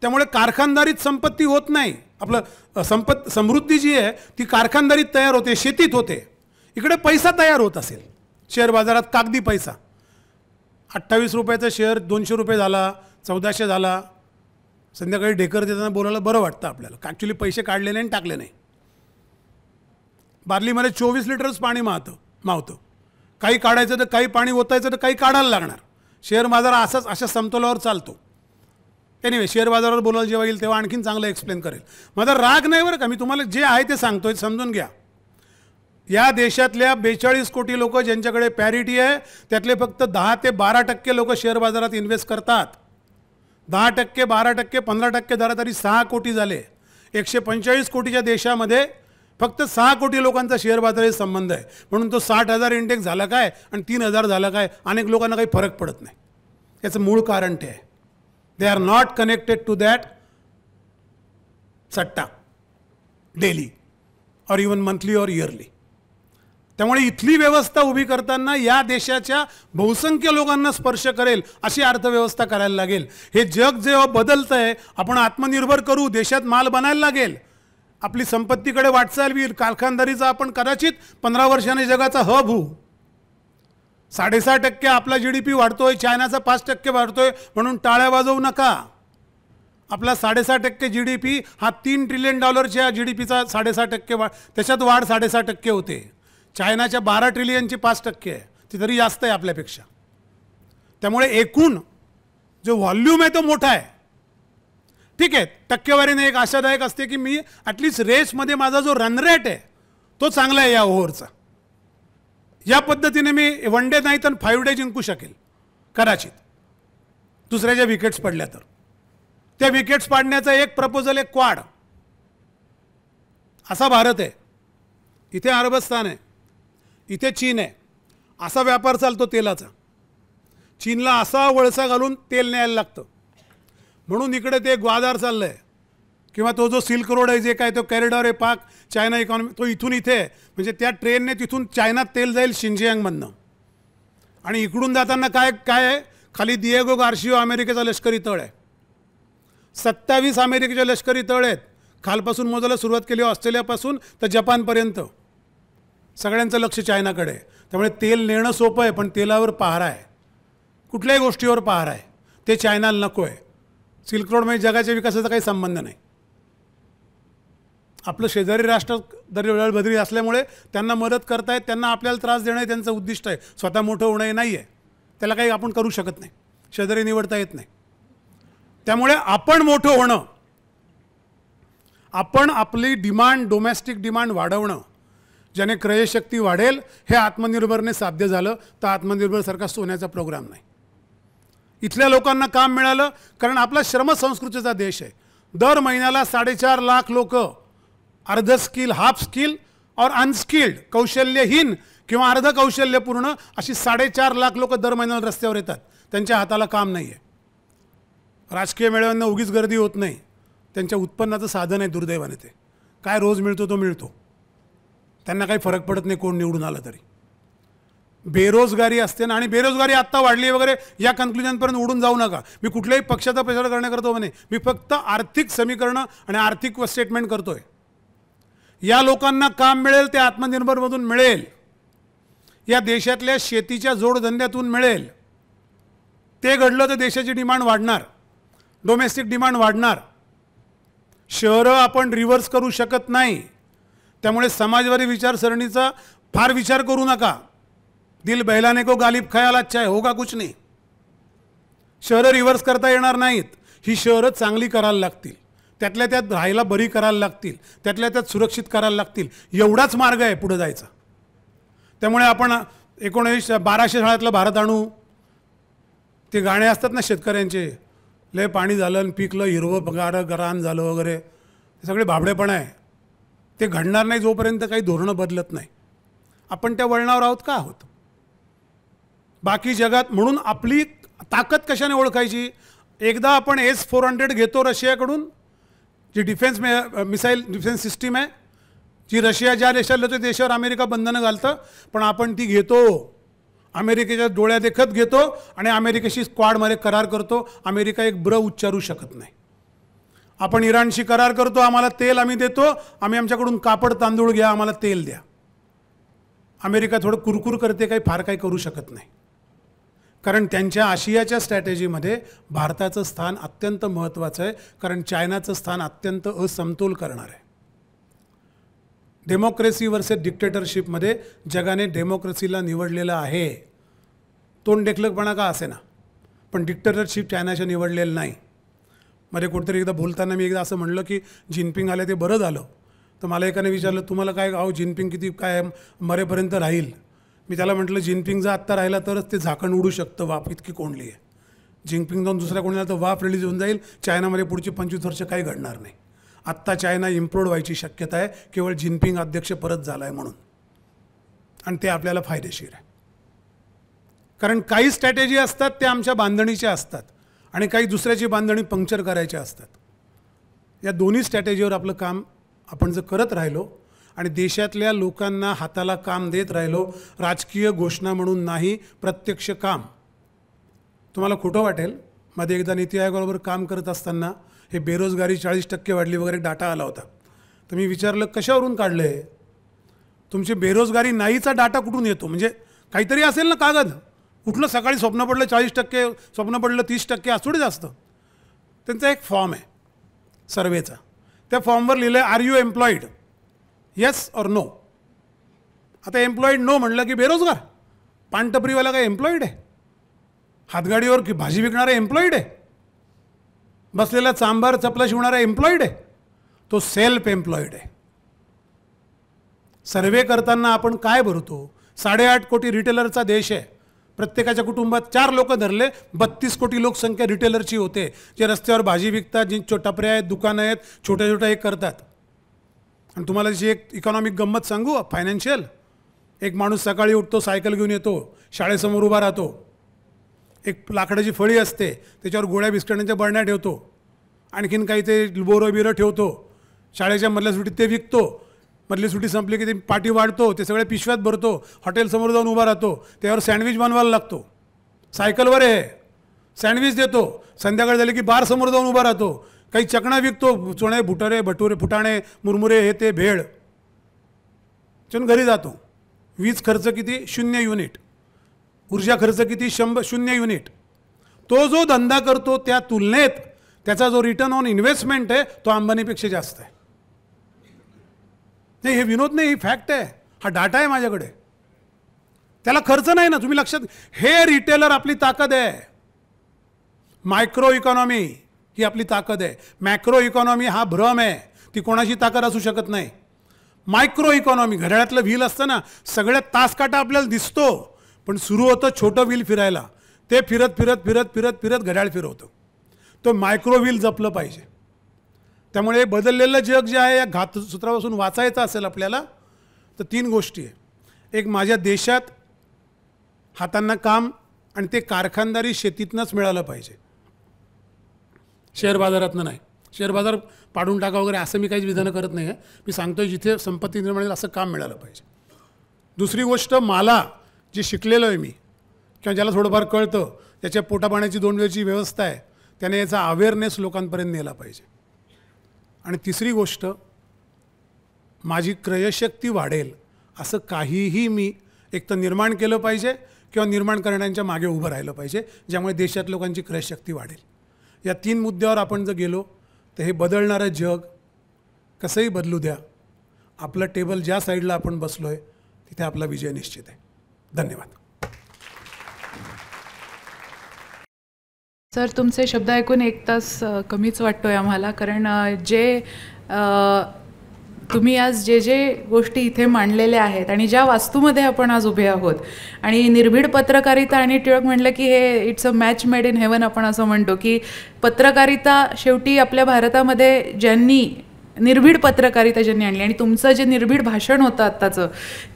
त्यामुळे कारखानदारीत संपत्ती होत नाही आपलं संपत समृद्धी जी आहे ती कारखानदारीत तयार होते शेतीत होते इकडे पैसा तयार होत असेल शेअर बाजारात कागदी पैसा अठ्ठावीस रुपयाचा शेअर दोनशे रुपये झाला चौदाशे झाला संध्याकाळी ढेकर देताना बोलायला बरं वाटतं आपल्याला ॲक्च्युली पैसे काढले नाही आणि टाकले नाही बार्लीमध्ये चोवीस लिटरच पाणी माहतं मावतं काही काढायचं तर काही पाणी ओतायचं तर काही काढायला लागणार शेअर बाजार असाच अशा समतोलावर चालतो नाही शेअर बाजारावर बोलायला जेव्हा येईल तेव्हा आणखीन चांगलं एक्सप्लेन करेल माझा राग नाही बरं का मी तुम्हाला जे आहे ते सांगतोय समजून घ्या या देशातल्या बेचाळीस कोटी लोक ज्यांच्याकडे पॅरिटी आहे त्यातले फक्त दहा ते बारा टक्के लोक शेअर बाजारात इन्व्हेस्ट करतात दहा टक्के बारा टक्के पंधरा टक्के दरा तरी सहा कोटी झाले एकशे पंचेचाळीस कोटीच्या देशामध्ये फक्त सहा कोटी लोकांचा शेअर बाजाराशी संबंध आहे म्हणून तो साठ हजार इंडेक्स झाला काय आणि तीन हजार झाला काय अनेक लोकांना काही फरक पडत नाही याचं मूळ कारण ते आहे They are not connected to that चट्टा daily or even monthly or yearly त्यामुळे इथली व्यवस्था उभी करताना या देशाच्या बहुसंख्य लोकांना स्पर्श करेल अशी अर्थव्यवस्था करायला लागेल हे जग जे बदलतं आहे आपण आत्मनिर्भर करू देशात माल बनायला लागेल आपली संपत्तीकडे वाटचाल होईल कारखानदारीचा आपण कदाचित पंधरा वर्षाने जगाचा हब होऊ साडेसहा टक्के आपला जी डी पी वाढतोय चायनाचा पाच टक्के वाढतोय म्हणून टाळ्या वाजवू नका आपला साडेसहा टक्के जी डी पी हा तीन ट्रिलियन डॉलरच्या जी डी पीचा साडेसहा टक्के वाढ त्याच्यात वाढ साडेसहा टक्के होते चायनाच्या बारा ट्रिलियनची पाच टक्के आहे ती तरी जास्त आहे आपल्यापेक्षा त्यामुळे एकूण जो व्हॉल्यूम आहे तो मोठा आहे ठीक आहे टक्केवारीने एक आशादायक असते की मी ॲटलिस्ट रेसमध्ये माझा जो रनरेट आहे तो चांगला आहे या ओव्हरचा या पद्धतीने मी वन डे नाही तर फाईव्ह डे जिंकू शकेल कदाचित ज्या विकेट्स पडल्या तर त्या विकेट्स पाडण्याचा एक प्रपोजल एक क्वाड असा भारत आहे इथे अरबस्तान आहे इथे चीन आहे असा व्यापार चालतो तेलाचा चीनला असा वळसा घालून तेल न्यायला लागतं म्हणून इकडे ते ग्वादार चाललं आहे किंवा तो जो सिल्क रोड आहे जे काय तो कॅरिडॉर आहे पाक चायना इकॉनॉमी तो इथून इथे आहे म्हणजे त्या ट्रेनने तिथून चायनात तेल जाईल शिंजियांगमधनं आणि इकडून जाताना काय काय आहे खाली दिएगो गार्शिओ अमेरिकेचा लष्करी तळ आहे सत्तावीस अमेरिकेचे लष्करी तळ आहेत खालपासून मोजायला सुरुवात केली ऑस्ट्रेलियापासून तर जपानपर्यंत सगळ्यांचं लक्ष चायनाकडे आहे त्यामुळे तेल नेणं सोपं आहे पण तेलावर पहारा आहे कुठल्याही गोष्टीवर पहारा आहे ते चायनाला नको आहे सिल्क रोड म्हणजे जगाच्या विकासाचा काही संबंध नाही आपलं शेजारी राष्ट्र दर बदरी असल्यामुळे त्यांना मदत करतायत त्यांना आपल्याला त्रास देणं हे त्यांचं उद्दिष्ट आहे स्वतः मोठं होणं हे नाही आहे त्याला काही आपण करू शकत नाही शेजारी निवडता येत नाही त्यामुळे आपण मोठं होणं आपण आपली डिमांड डोमेस्टिक डिमांड वाढवणं ज्याने क्रयशक्ती वाढेल हे आत्मनिर्भरने साध्य झालं तर आत्मनिर्भरसारखा सोन्याचा प्रोग्राम नाही इथल्या लोकांना काम मिळालं कारण आपला श्रमसंस्कृतीचा देश आहे दर महिन्याला साडेचार लाख लोकं अर्ध skill half skill or unskilled कौशल्यहीन किंवा अर्ध कौशल्यपूर्ण अशी साडेचार लाख लोक दर महिन्याला रस्त्यावर येतात त्यांच्या हाताला काम नाही आहे राजकीय मेळाव्यांना उगीच गर्दी होत नाही त्यांच्या उत्पन्नाचं साधन आहे दुर्दैवाने ते काय रोज मिळतो तो मिळतो त्यांना काही फरक पडत नाही कोण निवडून आलं तरी बेरोजगारी असते ना आणि बेरोजगारी आत्ता वाढली वगैरे या कन्क्लुजनपर्यंत उडून जाऊ नका मी कुठल्याही पक्षाचा प्रचार करण्याकरतो म्हणे मी फक्त आर्थिक समीकरणं आणि आर्थिक स्टेटमेंट करतोय या लोकांना काम मिळेल ते आत्मनिर्भरमधून मिळेल या देशातल्या शेतीच्या जोडधंद्यातून मिळेल ते घडलं तर देशाची डिमांड वाढणार डोमेस्टिक डिमांड वाढणार शहरं आपण रिव्हर्स करू शकत नाही त्यामुळे समाजवादी विचारसरणीचा फार विचार करू नका दिल बहलाने को गालिब खयाल अच्छा हो का कुछ नाही शहरं रिव्हर्स करता येणार नाहीत ही शहरं चांगली करायला लागतील त्यातल्या त्यात राहायला बरी करायला लागतील त्यातल्या त्यात सुरक्षित करायला लागतील एवढाच मार्ग आहे पुढं जायचा त्यामुळे आपण एकोणीस बाराशे शाळेतलं भारत आणू ते गाणे असतात ना शेतकऱ्यांचे लय पाणी झालं पिकलं हिरवं पगारं गरान झालं वगैरे सगळे भाबडेपण आहे ते घडणार नाही जोपर्यंत काही धोरणं बदलत नाही आपण त्या वळणावर आहोत का आहोत बाकी जगात म्हणून आपली ताकद कशाने ओळखायची एकदा आपण एस फोर हंड्रेड घेतो रशियाकडून जी डिफेन्स मे मिसाईल डिफेन्स सिस्टीम आहे जी रशिया ज्या देशाला त्या देशावर अमेरिका बंधनं घालतं पण आपण ती घेतो अमेरिकेच्या देखत घेतो आणि अमेरिकेशी स्क्वाडमध्ये करार करतो अमेरिका एक ब्र उच्चारू शकत नाही आपण इराणशी करार करतो आम्हाला तेल आम्ही देतो आम्ही आमच्याकडून कापड तांदूळ घ्या आम्हाला तेल द्या अमेरिका थोडं कुरकुर करते काही फार काही करू शकत नाही कारण त्यांच्या आशियाच्या स्ट्रॅटेजीमध्ये भारताचं स्थान अत्यंत महत्त्वाचं आहे कारण चायनाचं स्थान अत्यंत असमतोल करणार आहे डेमोक्रेसी वर्सेस डिक्टेटरशिपमध्ये जगाने डेमोक्रेसीला निवडलेलं आहे तोंड देखलकपणा का असे ना पण डिक्टेटरशिप चायनाच्या निवडलेलं नाही म्हणजे कुठेतरी एकदा बोलताना मी एकदा असं म्हणलं की जिनपिंग आले ते बरं झालं तर मला एकाने विचारलं तुम्हाला काय अहो जिनपिंग किती काय मरेपर्यंत राहील मी त्याला म्हटलं जिनपिंग जर आत्ता राहिला तरच ते झाकण उडू शकतं वाफ इतकी कोंडली आहे जिनपिंग जाऊन दुसऱ्या कोणीला तर वाफ रिलीज होऊन जाईल चायनामध्ये पुढची पंचवीस वर्ष काही घडणार नाही आत्ता चायना इम्प्रूव्ड व्हायची शक्यता आहे केवळ जिनपिंग अध्यक्ष परत झाला आहे म्हणून आणि ते आपल्याला फायदेशीर आहे कारण काही स्ट्रॅटेजी असतात त्या आमच्या बांधणीच्या असतात आणि काही दुसऱ्याची बांधणी पंक्चर करायच्या असतात या दोन्ही स्ट्रॅटेजीवर आपलं काम आपण जर करत राहिलो आणि देशातल्या लोकांना हाताला काम देत राहिलो राजकीय घोषणा म्हणून नाही प्रत्यक्ष काम तुम्हाला खोटं वाटेल मध्ये एकदा नीती आयोगाबरोबर काम करत असताना हे बेरोजगारी चाळीस टक्के वाढली वगैरे डाटा आला होता तर मी विचारलं कशावरून काढलं आहे तुमची बेरोजगारी नाहीचा डाटा कुठून येतो म्हणजे काहीतरी असेल ना कागद कुठलं सकाळी स्वप्न पडलं चाळीस टक्के स्वप्न पडलं तीस टक्के असोडे जास्त त्यांचा एक फॉर्म आहे सर्वेचा त्या फॉर्मवर लिहिलं आहे are you employed yes or no आता एम्प्लॉईड नो म्हणलं की बेरोजगार पानटपरीवाला काय एम्प्लॉईड आहे हातगाडीवर की भाजी विकणारा एम्प्लॉईड आहे बसलेला चांभार चपला शिवणारा एम्प्लॉईड आहे तो सेल्फ एम्प्लॉईड आहे सर्वे करताना आपण काय भरतो साडेआठ कोटी रिटेलरचा देश आहे प्रत्येकाच्या कुटुंबात चार लोक धरले बत्तीस कोटी लोकसंख्या रिटेलरची होते जे रस्त्यावर भाजी विकतात जी टपऱ्या आहेत दुकानं आहेत छोट्या छोट्या हे करतात आणि तुम्हाला जी एक इकॉनॉमिक गंमत सांगू फायनान्शियल एक माणूस सकाळी उठतो सायकल घेऊन येतो शाळेसमोर उभा राहतो एक लाकडाची फळी असते त्याच्यावर गोळ्या बिस्कटांच्या बळण्या ठेवतो आणखीन काही ते बोरं बिरं ठेवतो शाळेच्या मधल्या सुटीत ते विकतो मधली सुटी संपली की ते पाठी वाढतो ते सगळे पिशव्यात भरतो हॉटेलसमोर जाऊन उभा राहतो त्यावर सँडविच बनवायला लागतो सायकलवर आहे सँडविच देतो संध्याकाळ झाली की बारसमोर जाऊन उभा राहतो काही चकणा विकतो चुणे भुटरे भटुरे फुटाणे मुरमुरे हे ते भेळ चण घरी जातो वीज खर्च किती शून्य युनिट ऊर्जा खर्च किती शंभर शून्य युनिट तो जो धंदा करतो त्या तुलनेत त्याचा जो रिटर्न ऑन इन्व्हेस्टमेंट आहे तो अंबानीपेक्षा जास्त आहे नाही हे विनोद नाही ही फॅक्ट आहे हा डाटा आहे माझ्याकडे त्याला खर्च नाही ना तुम्ही लक्षात हे रिटेलर आपली ताकद आहे मायक्रो इकॉनॉमी ही आपली ताकद आहे मॅक्रो इकॉनॉमी हा भ्रम आहे ती कोणाची ताकद असू शकत नाही मायक्रो इकॉनॉमी घड्याळातलं व्हील असतं ना सगळ्यात तासकाटा आपल्याला दिसतो पण सुरू होतं छोटं व्हील फिरायला ते फिरत फिरत फिरत फिरत फिरत घड्याळ फिरवतं तो मायक्रो व्हील जपलं पाहिजे त्यामुळे बदललेलं जग जे आहे या घातसूत्रापासून वाचायचं असेल आपल्याला तर तीन गोष्टी आहे एक माझ्या देशात हातांना काम आणि ते कारखानदारी शेतीतनंच मिळालं पाहिजे शेअर बाजारातनं नाही शेअर बाजार पाडून टाका वगैरे असं मी काहीच विधानं करत नाही आहे मी सांगतो जिथे संपत्ती निर्माण होईल असं काम मिळालं पाहिजे दुसरी गोष्ट मला जे शिकलेलं आहे मी किंवा ज्याला थोडंफार कळतं त्याच्या पोटापाण्याची दोन वेळची व्यवस्था आहे त्याने याचा अवेअरनेस लोकांपर्यंत नेला पाहिजे आणि तिसरी गोष्ट माझी क्रयशक्ती वाढेल असं काहीही मी तर निर्माण केलं पाहिजे किंवा निर्माण करण्याच्या मागे उभं राहिलं पाहिजे ज्यामुळे देशात लोकांची क्रयशक्ती वाढेल या तीन मुद्द्यावर आपण जर गेलो तर हे बदलणारं जग कसंही बदलू द्या आपलं टेबल ज्या साईडला आपण बसलो आहे तिथे आपला विजय निश्चित आहे धन्यवाद सर तुमचे शब्द ऐकून एक तास कमीच वाटतोय आम्हाला कारण जे तुम्ही आज जे जे गोष्टी इथे मांडलेल्या आहेत आणि ज्या वास्तूमध्ये आपण आज उभे आहोत आणि निर्भीड पत्रकारिता आणि टिळक म्हटलं की हे it's a match made in heaven आपण असं म्हणतो की पत्रकारिता शेवटी आपल्या भारतामध्ये ज्यांनी निर्भीड पत्रकारिता ज्यांनी आणली आणि तुमचं जे निर्भीड भाषण होतं आत्ताचं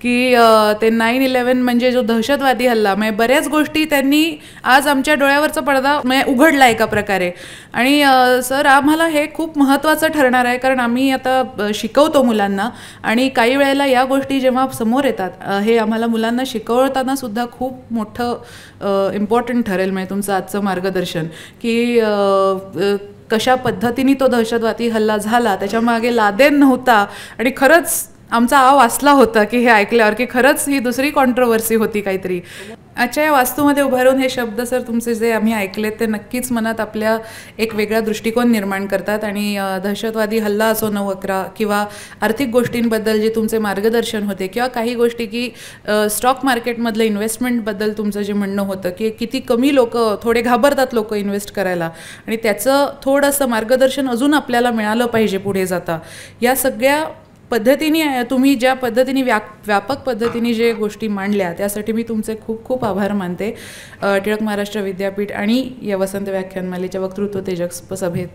की ते नाईन इलेवन म्हणजे जो दहशतवादी हल्ला म्हणजे बऱ्याच गोष्टी त्यांनी आज आमच्या डोळ्यावरचा पडदा म्हणजे उघडला एका प्रकारे आणि सर आम्हाला हे खूप महत्त्वाचं ठरणार आहे कारण आम्ही आता शिकवतो मुलांना आणि काही वेळेला या गोष्टी जेव्हा समोर येतात हे आम्हाला मुलांना शिकवताना सुद्धा खूप मोठं इम्पॉर्टंट ठरेल म्हणजे तुमचं आजचं मार्गदर्शन की कशा पद्धतीने तो दहशतवादी हल्ला झाला त्याच्यामागे लादेन नव्हता आणि खरंच आमचा आ वाचला होता की हे ऐकल्यावर की खरंच ही दुसरी कॉन्ट्रोवर्सी होती काहीतरी आजच्या या वास्तूमध्ये उभारून हे शब्द सर तुमचे जे आम्ही ऐकले ते नक्कीच मनात आपल्या एक वेगळा दृष्टिकोन निर्माण करतात आणि दहशतवादी हल्ला असो नऊ अकरा किंवा आर्थिक गोष्टींबद्दल जे तुमचे मार्गदर्शन होते किंवा काही गोष्टी की स्टॉक मार्केटमधलं इन्व्हेस्टमेंटबद्दल तुमचं जे म्हणणं होतं की किती कमी लोक थोडे घाबरतात लोक इन्व्हेस्ट करायला आणि त्याचं थोडंसं मार्गदर्शन अजून आपल्याला मिळालं पाहिजे पुढे जाता या सगळ्या पद्धतीने तुम्ही ज्या पद्धतीने व्या व्यापक पद्धतीने जे गोष्टी मांडल्या त्यासाठी मी तुमचे खूप खूप आभार मानते टिळक महाराष्ट्र विद्यापीठ आणि या वसंत व्याख्यानमालेच्या वक्तृत्व तेजक सभेत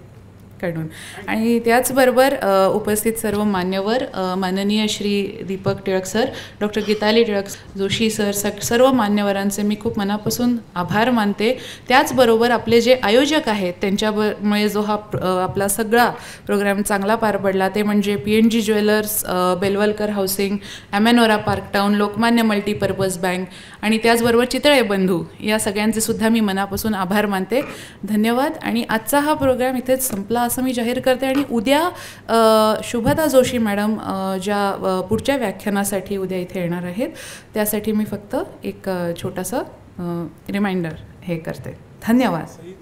काढून आणि त्याचबरोबर उपस्थित सर्व मान्यवर माननीय Shri Deepak Tilak sir doctor Gitali Tilak Joshi sir सर्व मान्यवरांचे मी खूप मनापासून आभार मानते त्याचबरोबर आपले जे आयोजक आहेत त्यांच्यामुळे जो हा आपला सगळा प्रोग्राम चांगला पार पडला ते म्हणजे P N G jewellers Belwalkar housing Amenora park town Lokmanya multipurpose bank आणि त्याचबरोबर चितळे बंधू या सगळ्यांचे सुद्धा मी मनापासून आभार मानते धन्यवाद आणि आजचा हा प्रोग्राम इथेच संपला असं मी जाहीर करते आणि उद्या शुभदा जोशी मॅडम ज्या पुढच्या व्याख्यानासाठी उद्या इथे येणार आहेत त्यासाठी मी फक्त एक छोटासा रिमाइंडर हे करते धन्यवाद